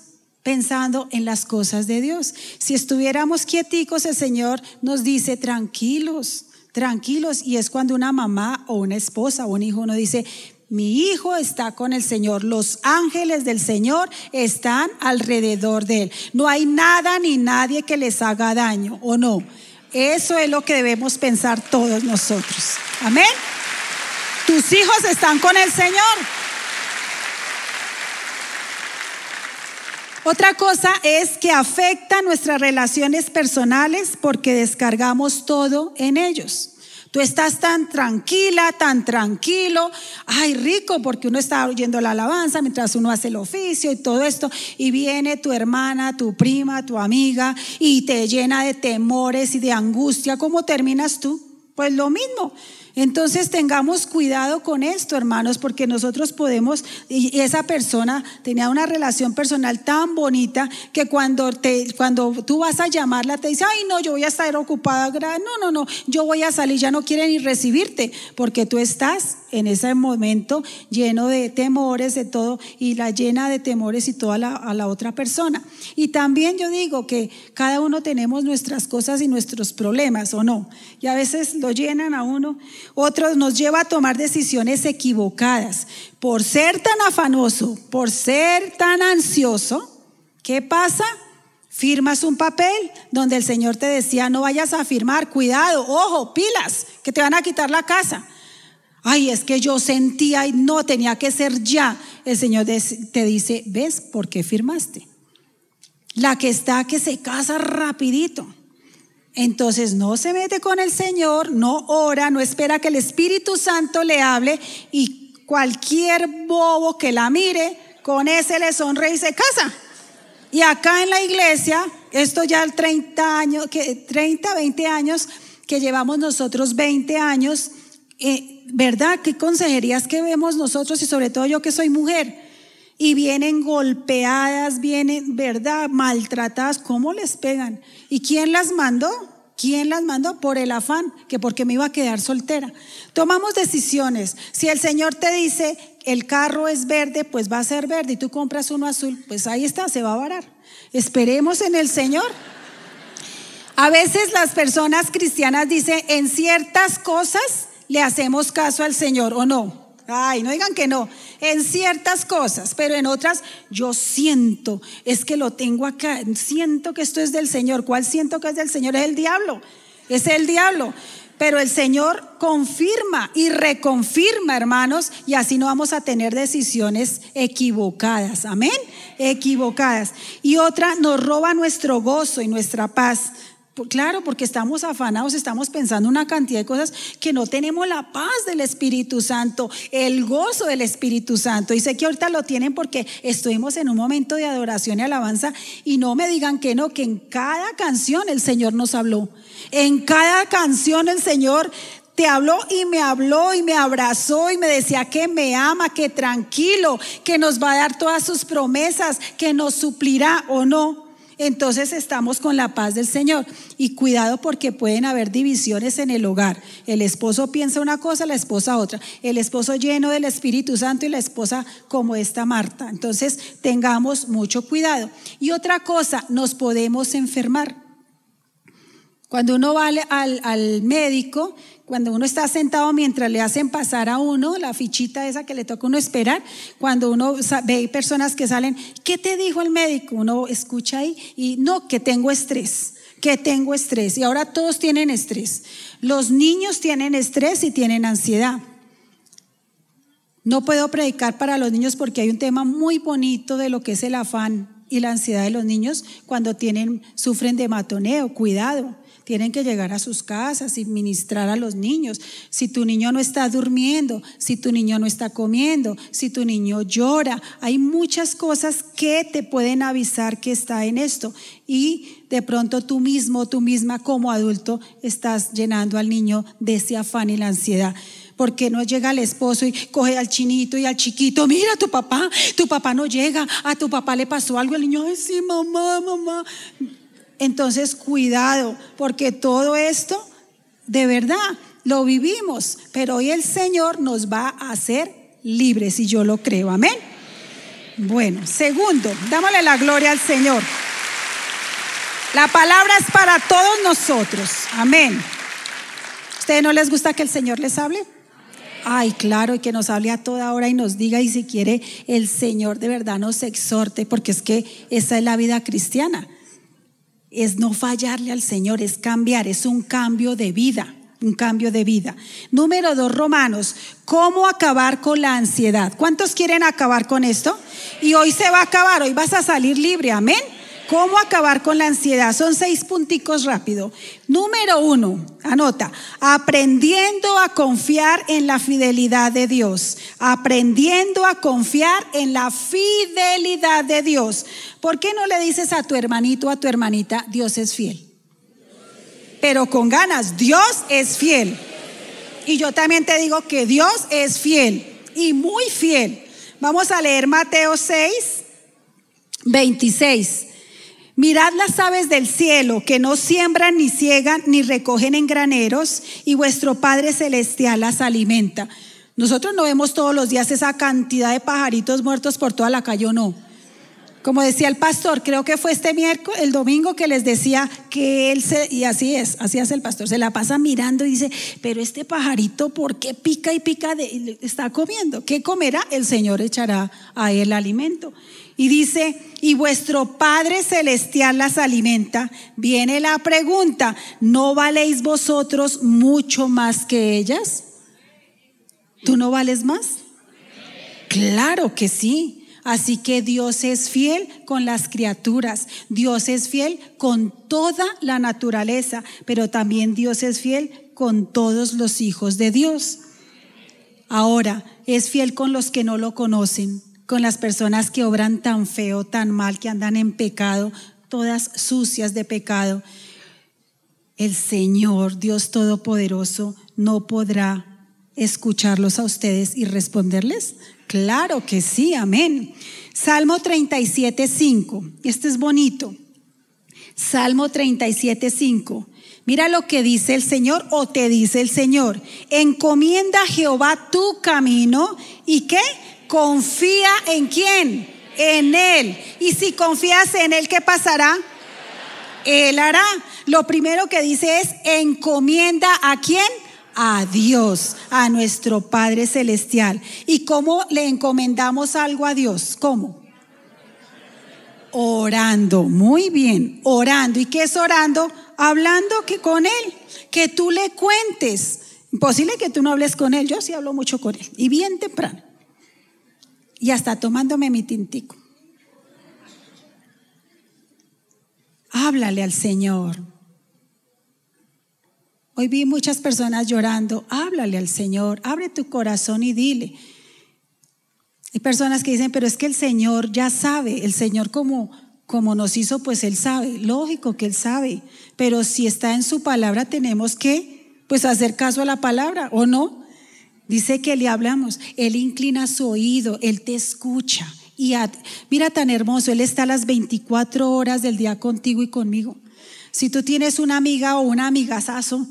pensando en las cosas de Dios. Si estuviéramos quieticos, el Señor nos dice, tranquilos, tranquilos. Y es cuando una mamá o una esposa o un hijo uno dice, mi hijo está con el Señor, los ángeles del Señor están alrededor de él. No hay nada ni nadie que les haga daño, ¿o no? Eso es lo que debemos pensar todos nosotros. Amén. Tus hijos están con el Señor. Otra cosa es que afecta nuestras relaciones personales porque descargamos todo en ellos. Tú estás tan tranquila, tan tranquilo. Ay, rico, porque uno está oyendo la alabanza mientras uno hace el oficio y todo esto. Y viene tu hermana, tu prima, tu amiga y te llena de temores y de angustia. ¿Cómo terminas tú? Pues lo mismo. Entonces tengamos cuidado con esto, hermanos, porque nosotros podemos, y esa persona tenía una relación personal tan bonita que cuando, cuando tú vas a llamarla te dice, ay no, yo voy a estar ocupada, no, no, no, yo voy a salir, ya no quiere ni recibirte, porque tú estás en ese momento lleno de temores, de todo, y la llena de temores y toda a la otra persona. Y también yo digo que cada uno tenemos nuestras cosas y nuestros problemas, ¿o no? Y a veces lo llenan a uno. Otros nos lleva a tomar decisiones equivocadas. Por ser tan afanoso, por ser tan ansioso, ¿qué pasa? Firmas un papel donde el Señor te decía, no vayas a firmar, cuidado, ojo, pilas, que te van a quitar la casa. Ay, es que yo sentía y no tenía que ser ya. El Señor te dice, ¿ves por qué firmaste? La que está que se casa rapidito. Entonces no se mete con el Señor, no ora, no espera que el Espíritu Santo le hable y cualquier bobo que la mire, con ese le sonre y se casa. Y acá en la iglesia, esto ya el 30 años, 30, 20 años que llevamos nosotros 20 años, eh, ¿verdad? ¿Qué consejerías que vemos nosotros y sobre todo yo que soy mujer? Y vienen golpeadas, vienen, ¿verdad? Maltratadas, ¿cómo les pegan? ¿Y quién las mandó? ¿Quién las mandó? Por el afán, que porque me iba a quedar soltera. Tomamos decisiones. Si el Señor te dice, el carro es verde, pues va a ser verde, y tú compras uno azul, pues ahí está, se va a varar. Esperemos en el Señor. A veces las personas cristianas dicen, en ciertas cosas le hacemos caso al Señor o no. Ay, no digan que no. En ciertas cosas, pero en otras yo siento, es que lo tengo acá, siento que esto es del Señor. ¿Cuál siento que es del Señor? Es el diablo, es el diablo. Pero el Señor confirma y reconfirma, hermanos, y así no vamos a tener decisiones equivocadas. Amén, equivocadas. Y otra, nos roba nuestro gozo y nuestra paz. Claro, porque estamos afanados, estamos pensando una cantidad de cosas que no tenemos la paz del Espíritu Santo, el gozo del Espíritu Santo. Y sé que ahorita lo tienen porque estuvimos en un momento de adoración y alabanza y no me digan que no, que en cada canción el Señor nos habló. En cada canción el Señor te habló y me habló y me abrazó y me decía que me ama, que tranquilo, que nos va a dar todas sus promesas, que nos suplirá o no entonces estamos con la paz del Señor. Y cuidado porque pueden haber divisiones en el hogar. El esposo piensa una cosa, la esposa otra. El esposo lleno del Espíritu Santo y la esposa como esta Marta. Entonces tengamos mucho cuidado. Y otra cosa, nos podemos enfermar. Cuando uno va al, al médico, cuando uno está sentado mientras le hacen pasar a uno la fichita esa que le toca uno esperar, cuando uno ve personas que salen, ¿qué te dijo el médico? Uno escucha ahí y no, que tengo estrés que tengo estrés. Y ahora todos tienen estrés. Los niños tienen estrés y tienen ansiedad. No puedo predicar para los niños porque hay un tema muy bonito de lo que es el afán y la ansiedad de los niños cuando tienen, sufren de matoneo, cuidado tienen que llegar a sus casas y ministrar a los niños. Si tu niño no está durmiendo, si tu niño no está comiendo, si tu niño llora, hay muchas cosas que te pueden avisar que está en esto. Y de pronto tú mismo, tú misma como adulto, estás llenando al niño de ese afán y la ansiedad porque no llega el esposo y coge al chinito y al chiquito, mira tu papá, tu papá no llega, a tu papá le pasó algo, el niño, ay sí, mamá, mamá, entonces, cuidado, porque todo esto, de verdad, lo vivimos, pero hoy el Señor nos va a hacer libres, y yo lo creo, amén. Bueno, segundo, dámosle la gloria al Señor. La palabra es para todos nosotros, amén. ¿Ustedes no les gusta que el Señor les hable? Ay, claro, y que nos hable a toda hora y nos diga, y si quiere, el Señor de verdad nos exhorte, porque es que esa es la vida cristiana es no fallarle al Señor, es cambiar, es un cambio de vida, un cambio de vida. Número dos, Romanos, ¿cómo acabar con la ansiedad? ¿Cuántos quieren acabar con esto? Y hoy se va a acabar, hoy vas a salir libre, amén. ¿Cómo acabar con la ansiedad? Son seis punticos rápido. Número uno, anota, aprendiendo a confiar en la fidelidad de Dios. Aprendiendo a confiar en la fidelidad de Dios. ¿Por qué no le dices a tu hermanito, o a tu hermanita, Dios es fiel? Pero con ganas, Dios es fiel. Y yo también te digo que Dios es fiel y muy fiel. Vamos a leer Mateo 6, 26. Mirad las aves del cielo, que no siembran, ni ciegan, ni recogen en graneros, y vuestro Padre Celestial las alimenta. Nosotros no vemos todos los días esa cantidad de pajaritos muertos por toda la calle, ¿o no? Como decía el pastor, creo que fue este miércoles, el domingo que les decía que él se, y así es, así hace el pastor, se la pasa mirando y dice, pero este pajarito, ¿por qué pica y pica? está comiendo. ¿Qué comerá? El Señor echará a él alimento. Y dice, y vuestro Padre Celestial las alimenta. Viene la pregunta, ¿no valéis vosotros mucho más que ellas? ¿Tú no vales más? Claro que sí. Así que Dios es fiel con las criaturas, Dios es fiel con toda la naturaleza, pero también Dios es fiel con todos los hijos de Dios. Ahora, es fiel con los que no lo conocen, con las personas que obran tan feo, tan mal, que andan en pecado, todas sucias de pecado. El Señor, Dios Todopoderoso, no podrá escucharlos a ustedes y responderles. Claro que sí, amén. Salmo 37, 5. Este es bonito. Salmo 37, 5. Mira lo que dice el Señor o te dice el Señor. Encomienda a Jehová tu camino y que confía en quién? En Él. Y si confías en Él, ¿qué pasará? Él hará. Lo primero que dice es, encomienda a quién? a Dios, a nuestro Padre Celestial. ¿Y cómo le encomendamos algo a Dios? ¿Cómo? Orando, muy bien, orando. ¿Y qué es orando? Hablando que con Él, que tú le cuentes. Imposible que tú no hables con Él, yo sí hablo mucho con Él, y bien temprano. Y hasta tomándome mi tintico. Háblale al Señor, Hoy vi muchas personas llorando. Háblale al Señor, abre tu corazón y dile. Hay personas que dicen, pero es que el Señor ya sabe, el Señor como, como nos hizo, pues Él sabe. Lógico que Él sabe, pero si está en su palabra tenemos que, pues, hacer caso a la palabra, ¿o no? Dice que le hablamos, Él inclina su oído, Él te escucha. Y mira tan hermoso, Él está las 24 horas del día contigo y conmigo. Si tú tienes una amiga o una amigazazo,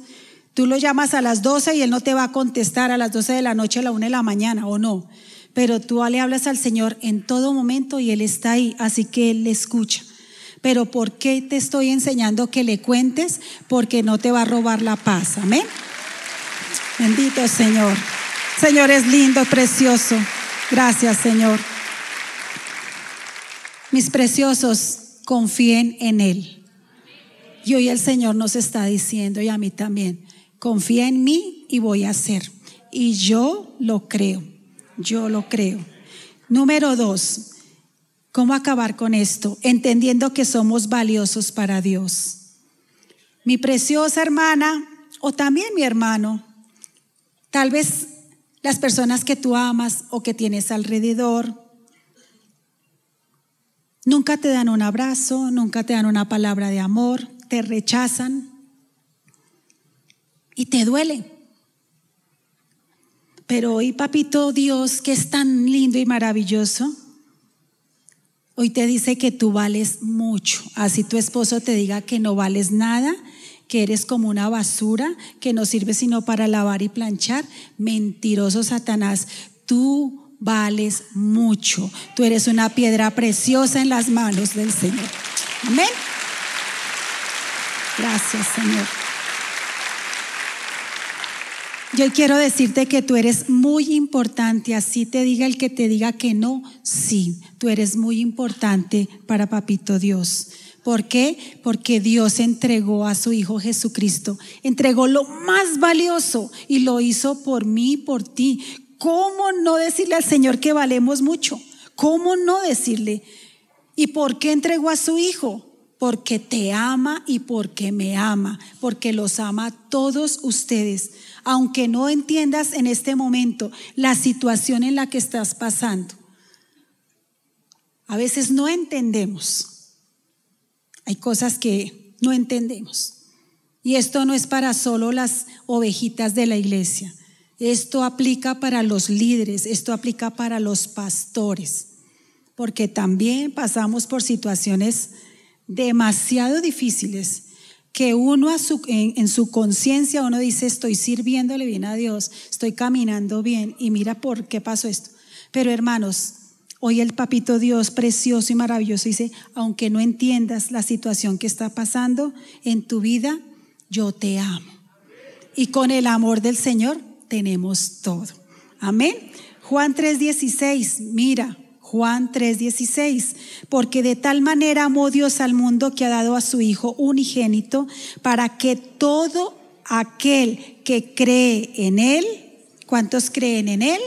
tú lo llamas a las 12 y él no te va a contestar a las 12 de la noche, a la 1 de la mañana o no. Pero tú le hablas al Señor en todo momento y Él está ahí, así que Él le escucha. Pero ¿por qué te estoy enseñando que le cuentes? Porque no te va a robar la paz. Amén. Bendito Señor. Señor es lindo, precioso. Gracias Señor. Mis preciosos, confíen en Él. Y hoy el Señor nos está diciendo, y a mí también, confía en mí y voy a hacer. Y yo lo creo, yo lo creo. Número dos, ¿cómo acabar con esto? Entendiendo que somos valiosos para Dios. Mi preciosa hermana o también mi hermano, tal vez las personas que tú amas o que tienes alrededor, nunca te dan un abrazo, nunca te dan una palabra de amor, te rechazan y te duele. Pero hoy, papito Dios, que es tan lindo y maravilloso, hoy te dice que tú vales mucho. Así tu esposo te diga que no vales nada, que eres como una basura, que no sirve sino para lavar y planchar. Mentiroso Satanás, tú vales mucho. Tú eres una piedra preciosa en las manos del Señor. Amén. Gracias, Señor. Yo quiero decirte que tú eres muy importante, así te diga el que te diga que no, sí, tú eres muy importante para Papito Dios. ¿Por qué? Porque Dios entregó a su Hijo Jesucristo, entregó lo más valioso y lo hizo por mí, por ti. ¿Cómo no decirle al Señor que valemos mucho? ¿Cómo no decirle? ¿Y por qué entregó a su Hijo? porque te ama y porque me ama, porque los ama todos ustedes, aunque no entiendas en este momento la situación en la que estás pasando. A veces no entendemos. Hay cosas que no entendemos. Y esto no es para solo las ovejitas de la iglesia. Esto aplica para los líderes, esto aplica para los pastores, porque también pasamos por situaciones demasiado difíciles que uno en, su conciencia uno dice, estoy sirviéndole bien a Dios, estoy caminando bien y mira por qué pasó esto. Pero hermanos, hoy el papito Dios precioso y maravilloso dice, aunque no entiendas la situación que está pasando en tu vida, yo te amo. Y con el amor del Señor tenemos todo. Amén. Juan 3:16, mira, Juan 3:16, porque de tal manera amó Dios al mundo que ha dado a su Hijo unigénito para que todo aquel que cree en Él, ¿cuántos creen en Él?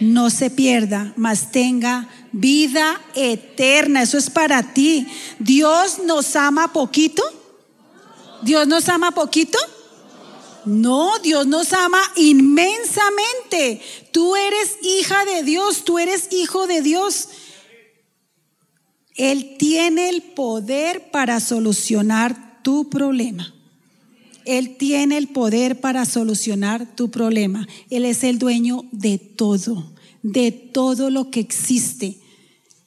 No se pierda, mas tenga vida eterna. Eso es para ti. Dios nos ama poquito. Dios nos ama poquito. No, Dios nos ama inmensamente. Tú eres hija de Dios, tú eres hijo de Dios. Él tiene el poder para solucionar tu problema. Él tiene el poder para solucionar tu problema. Él es el dueño de todo, de todo lo que existe.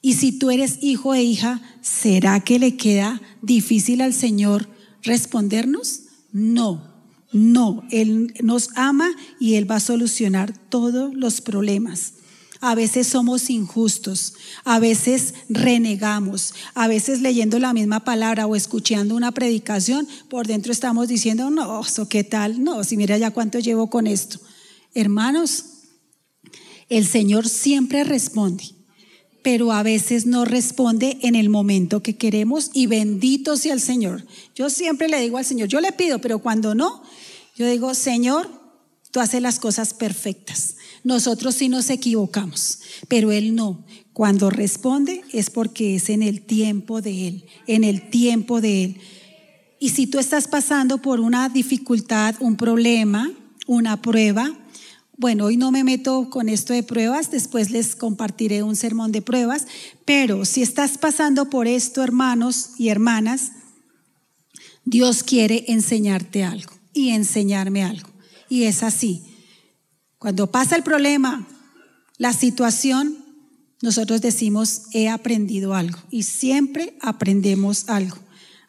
Y si tú eres hijo e hija, ¿será que le queda difícil al Señor respondernos? No, no, Él nos ama y Él va a solucionar todos los problemas. A veces somos injustos, a veces renegamos, a veces leyendo la misma palabra o escuchando una predicación, por dentro estamos diciendo, no, ¿qué tal? No, si mira ya cuánto llevo con esto. Hermanos, el Señor siempre responde pero a veces no responde en el momento que queremos y bendito sea el Señor. Yo siempre le digo al Señor, yo le pido, pero cuando no, yo digo, Señor, tú haces las cosas perfectas. Nosotros sí nos equivocamos, pero Él no. Cuando responde es porque es en el tiempo de Él, en el tiempo de Él. Y si tú estás pasando por una dificultad, un problema, una prueba, bueno, hoy no me meto con esto de pruebas, después les compartiré un sermón de pruebas, pero si estás pasando por esto, hermanos y hermanas, Dios quiere enseñarte algo y enseñarme algo. Y es así. Cuando pasa el problema, la situación, nosotros decimos, he aprendido algo y siempre aprendemos algo.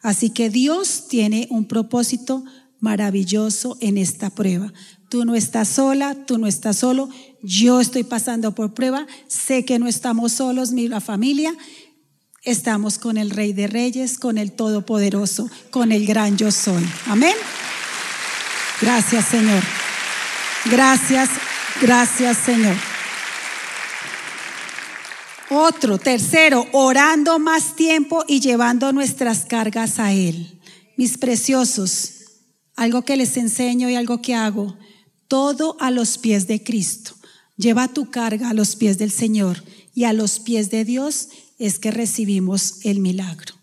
Así que Dios tiene un propósito maravilloso en esta prueba. Tú no estás sola, tú no estás solo. Yo estoy pasando por prueba. Sé que no estamos solos, mi familia. Estamos con el Rey de Reyes, con el Todopoderoso, con el gran yo soy. Amén. Gracias, Señor. Gracias, gracias, Señor. Otro, tercero, orando más tiempo y llevando nuestras cargas a Él. Mis preciosos, algo que les enseño y algo que hago todo a los pies de Cristo. Lleva tu carga a los pies del Señor y a los pies de Dios es que recibimos el milagro.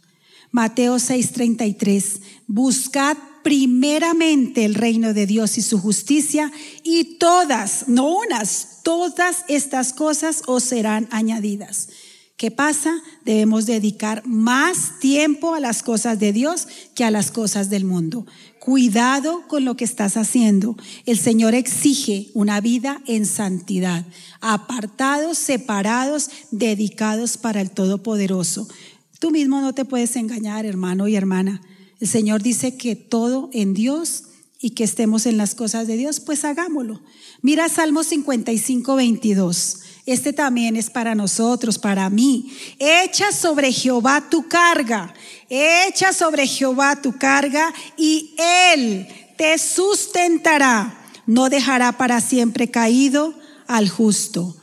Mateo 6:33, buscad primeramente el reino de Dios y su justicia y todas, no unas, todas estas cosas os serán añadidas. ¿Qué pasa? Debemos dedicar más tiempo a las cosas de Dios que a las cosas del mundo. Cuidado con lo que estás haciendo. El Señor exige una vida en santidad, apartados, separados, dedicados para el Todopoderoso. Tú mismo no te puedes engañar, hermano y hermana. El Señor dice que todo en Dios y que estemos en las cosas de Dios, pues hagámoslo. Mira Salmo 55, 22. Este también es para nosotros, para mí. Echa sobre Jehová tu carga, echa sobre Jehová tu carga y Él te sustentará. No dejará para siempre caído al justo.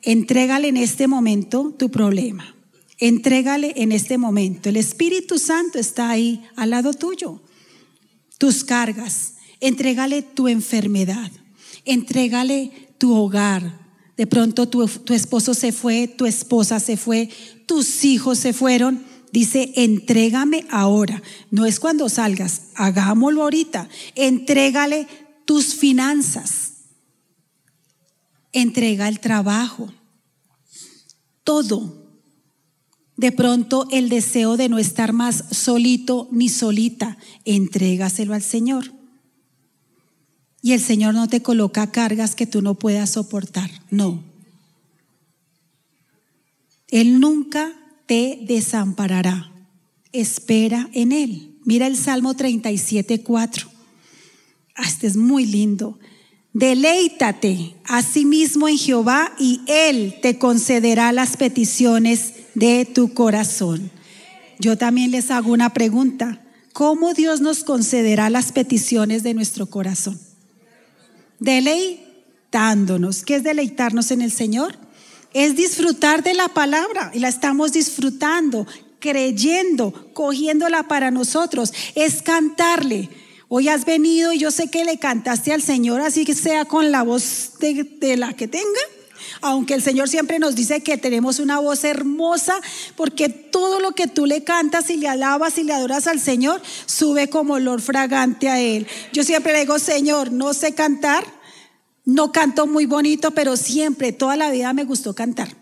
Entrégale en este momento tu problema. Entrégale en este momento. El Espíritu Santo está ahí al lado tuyo. Tus cargas. Entrégale tu enfermedad. Entrégale tu hogar, de pronto tu, tu esposo se fue, tu esposa se fue, tus hijos se fueron. Dice, entrégame ahora. No es cuando salgas, hagámoslo ahorita. Entrégale tus finanzas. Entrega el trabajo. Todo. De pronto el deseo de no estar más solito ni solita. Entrégaselo al Señor. Y el Señor no te coloca cargas que tú no puedas soportar. No. Él nunca te desamparará. Espera en Él. Mira el Salmo 37, 4. Ah, este es muy lindo. Deleítate a sí mismo en Jehová y Él te concederá las peticiones de tu corazón. Yo también les hago una pregunta. ¿Cómo Dios nos concederá las peticiones de nuestro corazón? deleitándonos. ¿Qué es deleitarnos en el Señor? Es disfrutar de la palabra y la estamos disfrutando, creyendo, cogiéndola para nosotros. Es cantarle. Hoy has venido y yo sé que le cantaste al Señor, así que sea con la voz de, de la que tenga aunque el Señor siempre nos dice que tenemos una voz hermosa, porque todo lo que tú le cantas y le alabas y le adoras al Señor, sube como olor fragante a Él. Yo siempre le digo, Señor, no sé cantar, no canto muy bonito, pero siempre, toda la vida me gustó cantar.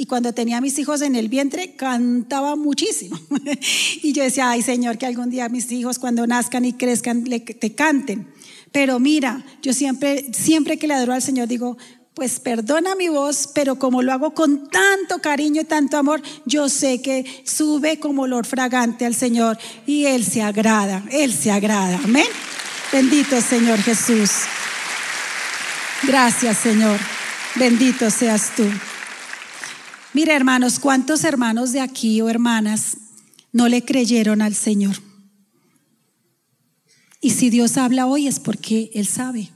Y cuando tenía mis hijos en el vientre, cantaba muchísimo. [LAUGHS] y yo decía, ay Señor, que algún día mis hijos cuando nazcan y crezcan, le, te canten. Pero mira, yo siempre, siempre que le adoro al Señor, digo, pues perdona mi voz, pero como lo hago con tanto cariño y tanto amor, yo sé que sube como olor fragante al Señor y Él se agrada, Él se agrada. Amén. Bendito Señor Jesús. Gracias Señor. Bendito seas tú. Mira hermanos, ¿cuántos hermanos de aquí o hermanas no le creyeron al Señor? Y si Dios habla hoy es porque Él sabe.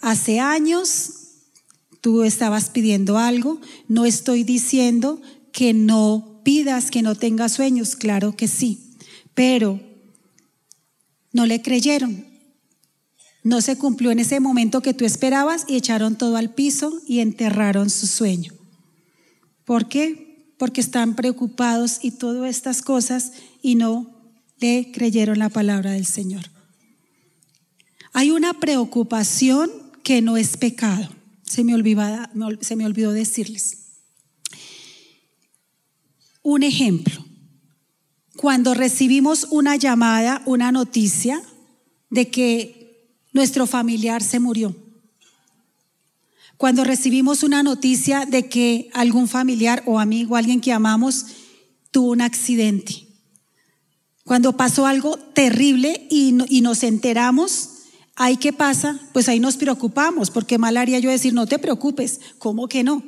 Hace años Tú estabas pidiendo algo, no estoy diciendo que no pidas, que no tengas sueños, claro que sí, pero no le creyeron. No se cumplió en ese momento que tú esperabas y echaron todo al piso y enterraron su sueño. ¿Por qué? Porque están preocupados y todas estas cosas y no le creyeron la palabra del Señor. Hay una preocupación que no es pecado se me, se me olvidó decirles. Un ejemplo, cuando recibimos una llamada, una noticia de que nuestro familiar se murió, cuando recibimos una noticia de que algún familiar o amigo, alguien que amamos, tuvo un accidente, cuando pasó algo terrible y nos enteramos ¿Ahí qué pasa? Pues ahí nos preocupamos, porque mal haría yo decir, no te preocupes, ¿cómo que no?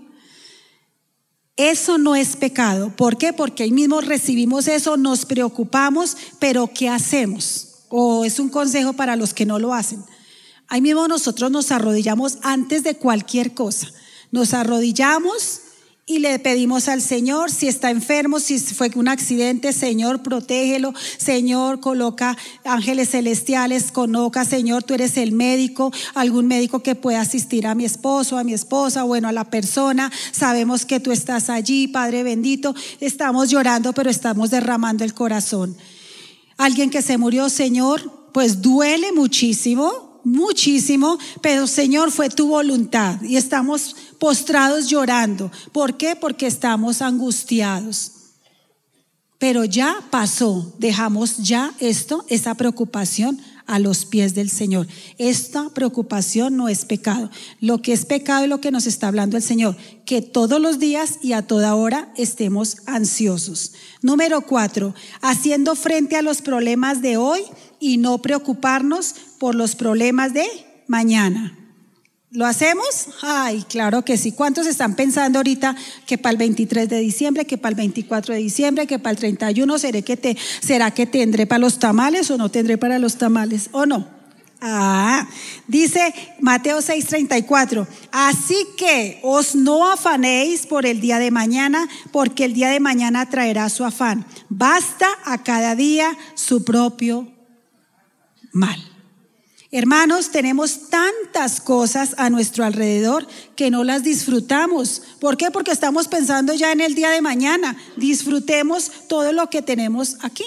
Eso no es pecado. ¿Por qué? Porque ahí mismo recibimos eso, nos preocupamos, pero ¿qué hacemos? O es un consejo para los que no lo hacen. Ahí mismo nosotros nos arrodillamos antes de cualquier cosa. Nos arrodillamos, y le pedimos al Señor, si está enfermo, si fue un accidente, Señor, protégelo, Señor, coloca ángeles celestiales, coloca, Señor, tú eres el médico, algún médico que pueda asistir a mi esposo, a mi esposa, bueno, a la persona. Sabemos que tú estás allí, Padre bendito. Estamos llorando, pero estamos derramando el corazón. Alguien que se murió, Señor, pues duele muchísimo, muchísimo, pero Señor fue tu voluntad y estamos postrados llorando. ¿Por qué? Porque estamos angustiados. Pero ya pasó, dejamos ya esto, esa preocupación a los pies del Señor. Esta preocupación no es pecado. Lo que es pecado es lo que nos está hablando el Señor, que todos los días y a toda hora estemos ansiosos. Número cuatro, haciendo frente a los problemas de hoy y no preocuparnos por los problemas de mañana. ¿Lo hacemos? Ay, claro que sí. ¿Cuántos están pensando ahorita que para el 23 de diciembre, que para el 24 de diciembre, que para el 31 seré que será que tendré para los tamales o no tendré para los tamales o no? Ah, dice Mateo 6:34, así que os no afanéis por el día de mañana, porque el día de mañana traerá su afán. Basta a cada día su propio mal. Hermanos, tenemos tantas cosas a nuestro alrededor que no las disfrutamos. ¿Por qué? Porque estamos pensando ya en el día de mañana. Disfrutemos todo lo que tenemos aquí.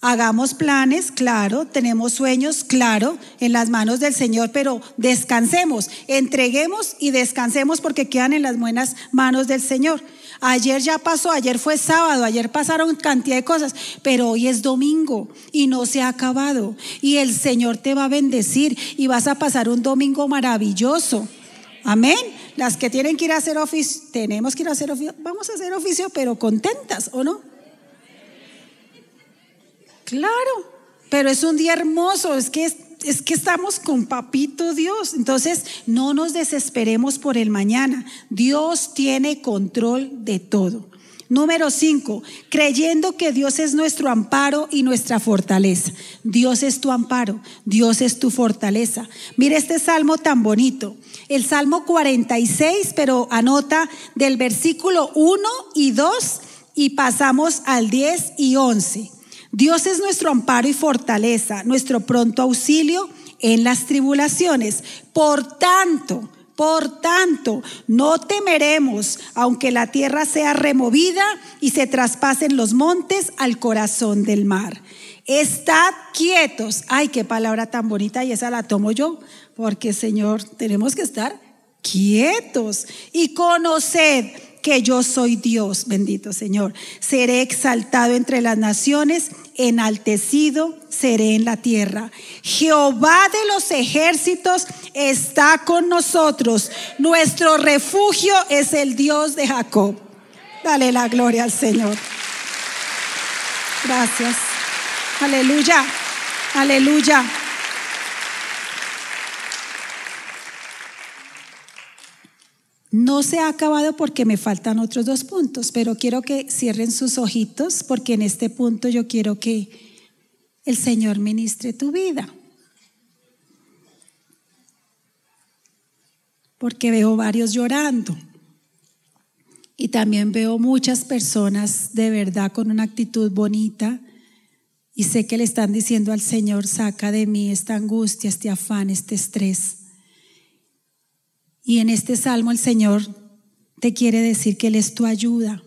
Hagamos planes, claro, tenemos sueños, claro, en las manos del Señor, pero descansemos, entreguemos y descansemos porque quedan en las buenas manos del Señor. Ayer ya pasó, ayer fue sábado, ayer pasaron cantidad de cosas, pero hoy es domingo y no se ha acabado. Y el Señor te va a bendecir y vas a pasar un domingo maravilloso. Amén. Las que tienen que ir a hacer oficio, tenemos que ir a hacer oficio, vamos a hacer oficio, pero contentas, ¿o no? Claro, pero es un día hermoso, es que es es que estamos con papito Dios. Entonces, no nos desesperemos por el mañana. Dios tiene control de todo. Número 5, creyendo que Dios es nuestro amparo y nuestra fortaleza. Dios es tu amparo, Dios es tu fortaleza. Mira este salmo tan bonito, el Salmo 46, pero anota del versículo 1 y 2 y pasamos al 10 y 11. Dios es nuestro amparo y fortaleza, nuestro pronto auxilio en las tribulaciones. Por tanto, por tanto, no temeremos, aunque la tierra sea removida y se traspasen los montes al corazón del mar. Estad quietos. Ay, qué palabra tan bonita y esa la tomo yo, porque Señor, tenemos que estar quietos y conoced que yo soy Dios, bendito Señor. Seré exaltado entre las naciones, enaltecido seré en la tierra. Jehová de los ejércitos está con nosotros. Nuestro refugio es el Dios de Jacob. Dale la gloria al Señor. Gracias. Aleluya. Aleluya. No se ha acabado porque me faltan otros dos puntos, pero quiero que cierren sus ojitos porque en este punto yo quiero que el Señor ministre tu vida. Porque veo varios llorando y también veo muchas personas de verdad con una actitud bonita y sé que le están diciendo al Señor, saca de mí esta angustia, este afán, este estrés. Y en este salmo el Señor te quiere decir que Él es tu ayuda.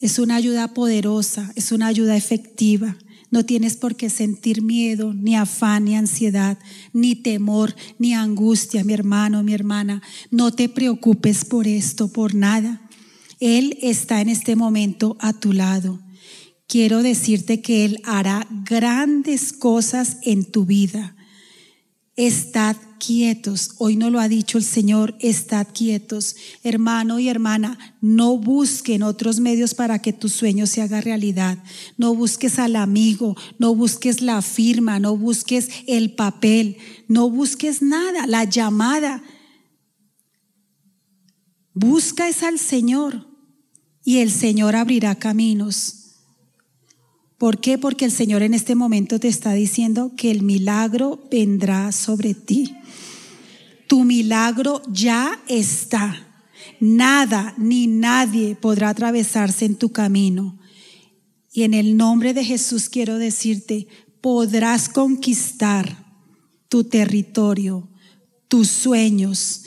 Es una ayuda poderosa, es una ayuda efectiva. No tienes por qué sentir miedo, ni afán, ni ansiedad, ni temor, ni angustia, mi hermano, mi hermana. No te preocupes por esto, por nada. Él está en este momento a tu lado. Quiero decirte que Él hará grandes cosas en tu vida. Estad quietos. Hoy no lo ha dicho el Señor, estad quietos. Hermano y hermana, no busquen otros medios para que tu sueño se haga realidad. No busques al amigo, no busques la firma, no busques el papel, no busques nada, la llamada. Busca es al Señor y el Señor abrirá caminos. ¿Por qué? Porque el Señor en este momento te está diciendo que el milagro vendrá sobre ti. Tu milagro ya está. Nada ni nadie podrá atravesarse en tu camino. Y en el nombre de Jesús quiero decirte, podrás conquistar tu territorio, tus sueños,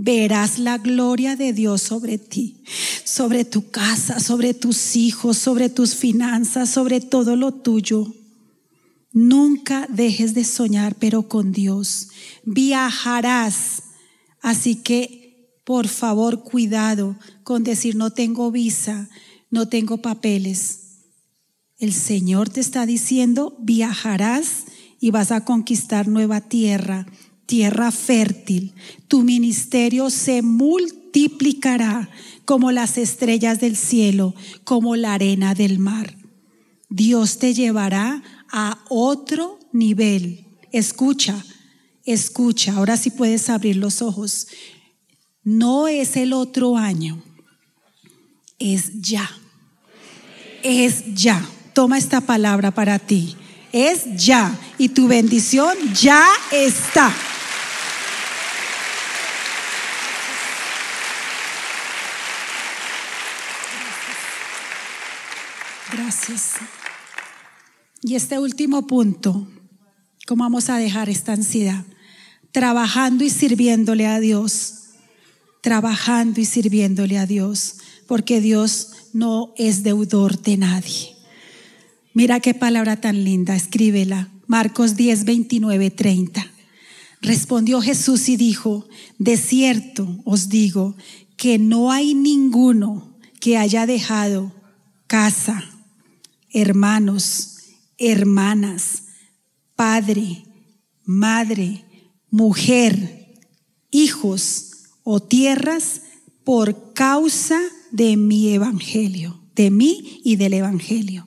verás la gloria de Dios sobre ti, sobre tu casa, sobre tus hijos, sobre tus finanzas, sobre todo lo tuyo. Nunca dejes de soñar, pero con Dios. Viajarás. Así que, por favor, cuidado con decir no tengo visa, no tengo papeles. El Señor te está diciendo, viajarás y vas a conquistar nueva tierra, tierra fértil. Tu ministerio se multiplicará como las estrellas del cielo, como la arena del mar. Dios te llevará a otro nivel. Escucha, escucha, ahora si puedes abrir los ojos. No es el otro año, es ya. Es ya. Toma esta palabra para ti. Es ya. Y tu bendición ya está. Y este último punto, ¿cómo vamos a dejar esta ansiedad? Trabajando y sirviéndole a Dios. Trabajando y sirviéndole a Dios, porque Dios no es deudor de nadie. Mira qué palabra tan linda, escríbela. Marcos 10, 29, 30. Respondió Jesús y dijo, de cierto os digo que no hay ninguno que haya dejado casa hermanos, hermanas, padre, madre, mujer, hijos o tierras por causa de mi evangelio, de mí y del evangelio.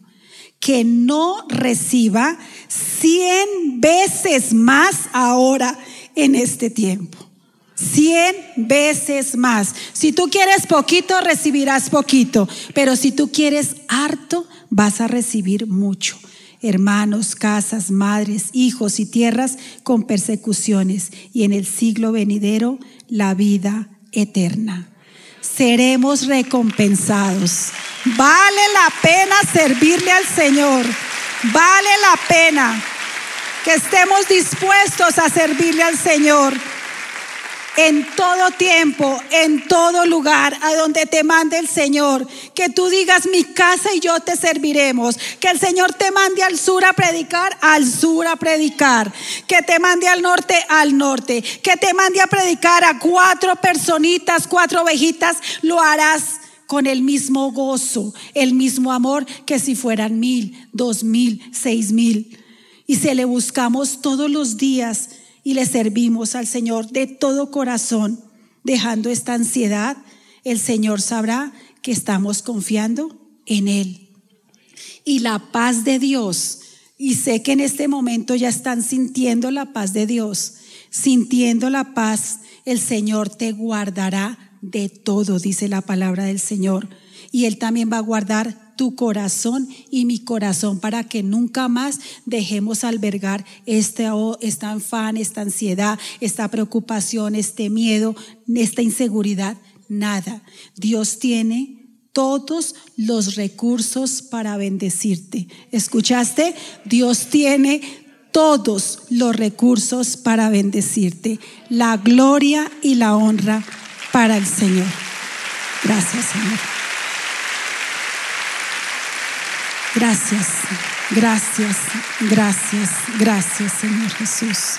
Que no reciba cien veces más ahora en este tiempo. Cien veces más. Si tú quieres poquito, recibirás poquito. Pero si tú quieres harto, vas a recibir mucho. Hermanos, casas, madres, hijos y tierras con persecuciones. Y en el siglo venidero, la vida eterna. Seremos recompensados. Vale la pena servirle al Señor. Vale la pena que estemos dispuestos a servirle al Señor en todo tiempo, en todo lugar, a donde te mande el Señor. Que tú digas, mi casa y yo te serviremos. Que el Señor te mande al sur a predicar, al sur a predicar. Que te mande al norte, al norte. Que te mande a predicar a cuatro personitas, cuatro ovejitas, lo harás con el mismo gozo, el mismo amor que si fueran mil, dos mil, seis mil. Y se le buscamos todos los días y le servimos al Señor de todo corazón, dejando esta ansiedad, el Señor sabrá que estamos confiando en Él. Y la paz de Dios, y sé que en este momento ya están sintiendo la paz de Dios, sintiendo la paz, el Señor te guardará de todo, dice la palabra del Señor. Y Él también va a guardar tu corazón y mi corazón para que nunca más dejemos albergar este, oh, este, afán, esta ansiedad, esta preocupación, este miedo, esta inseguridad. Nada. Dios tiene todos los recursos para bendecirte. ¿Escuchaste? Dios tiene todos los recursos para bendecirte. La gloria y la honra para el Señor. Gracias, Señor. Gracias, gracias, gracias, gracias, Señor Jesús.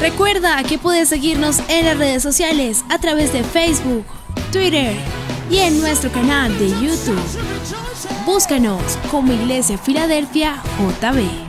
Recuerda que puedes seguirnos en las redes sociales a través de Facebook, Twitter y en nuestro canal de YouTube. Búscanos como Iglesia Filadelfia JB.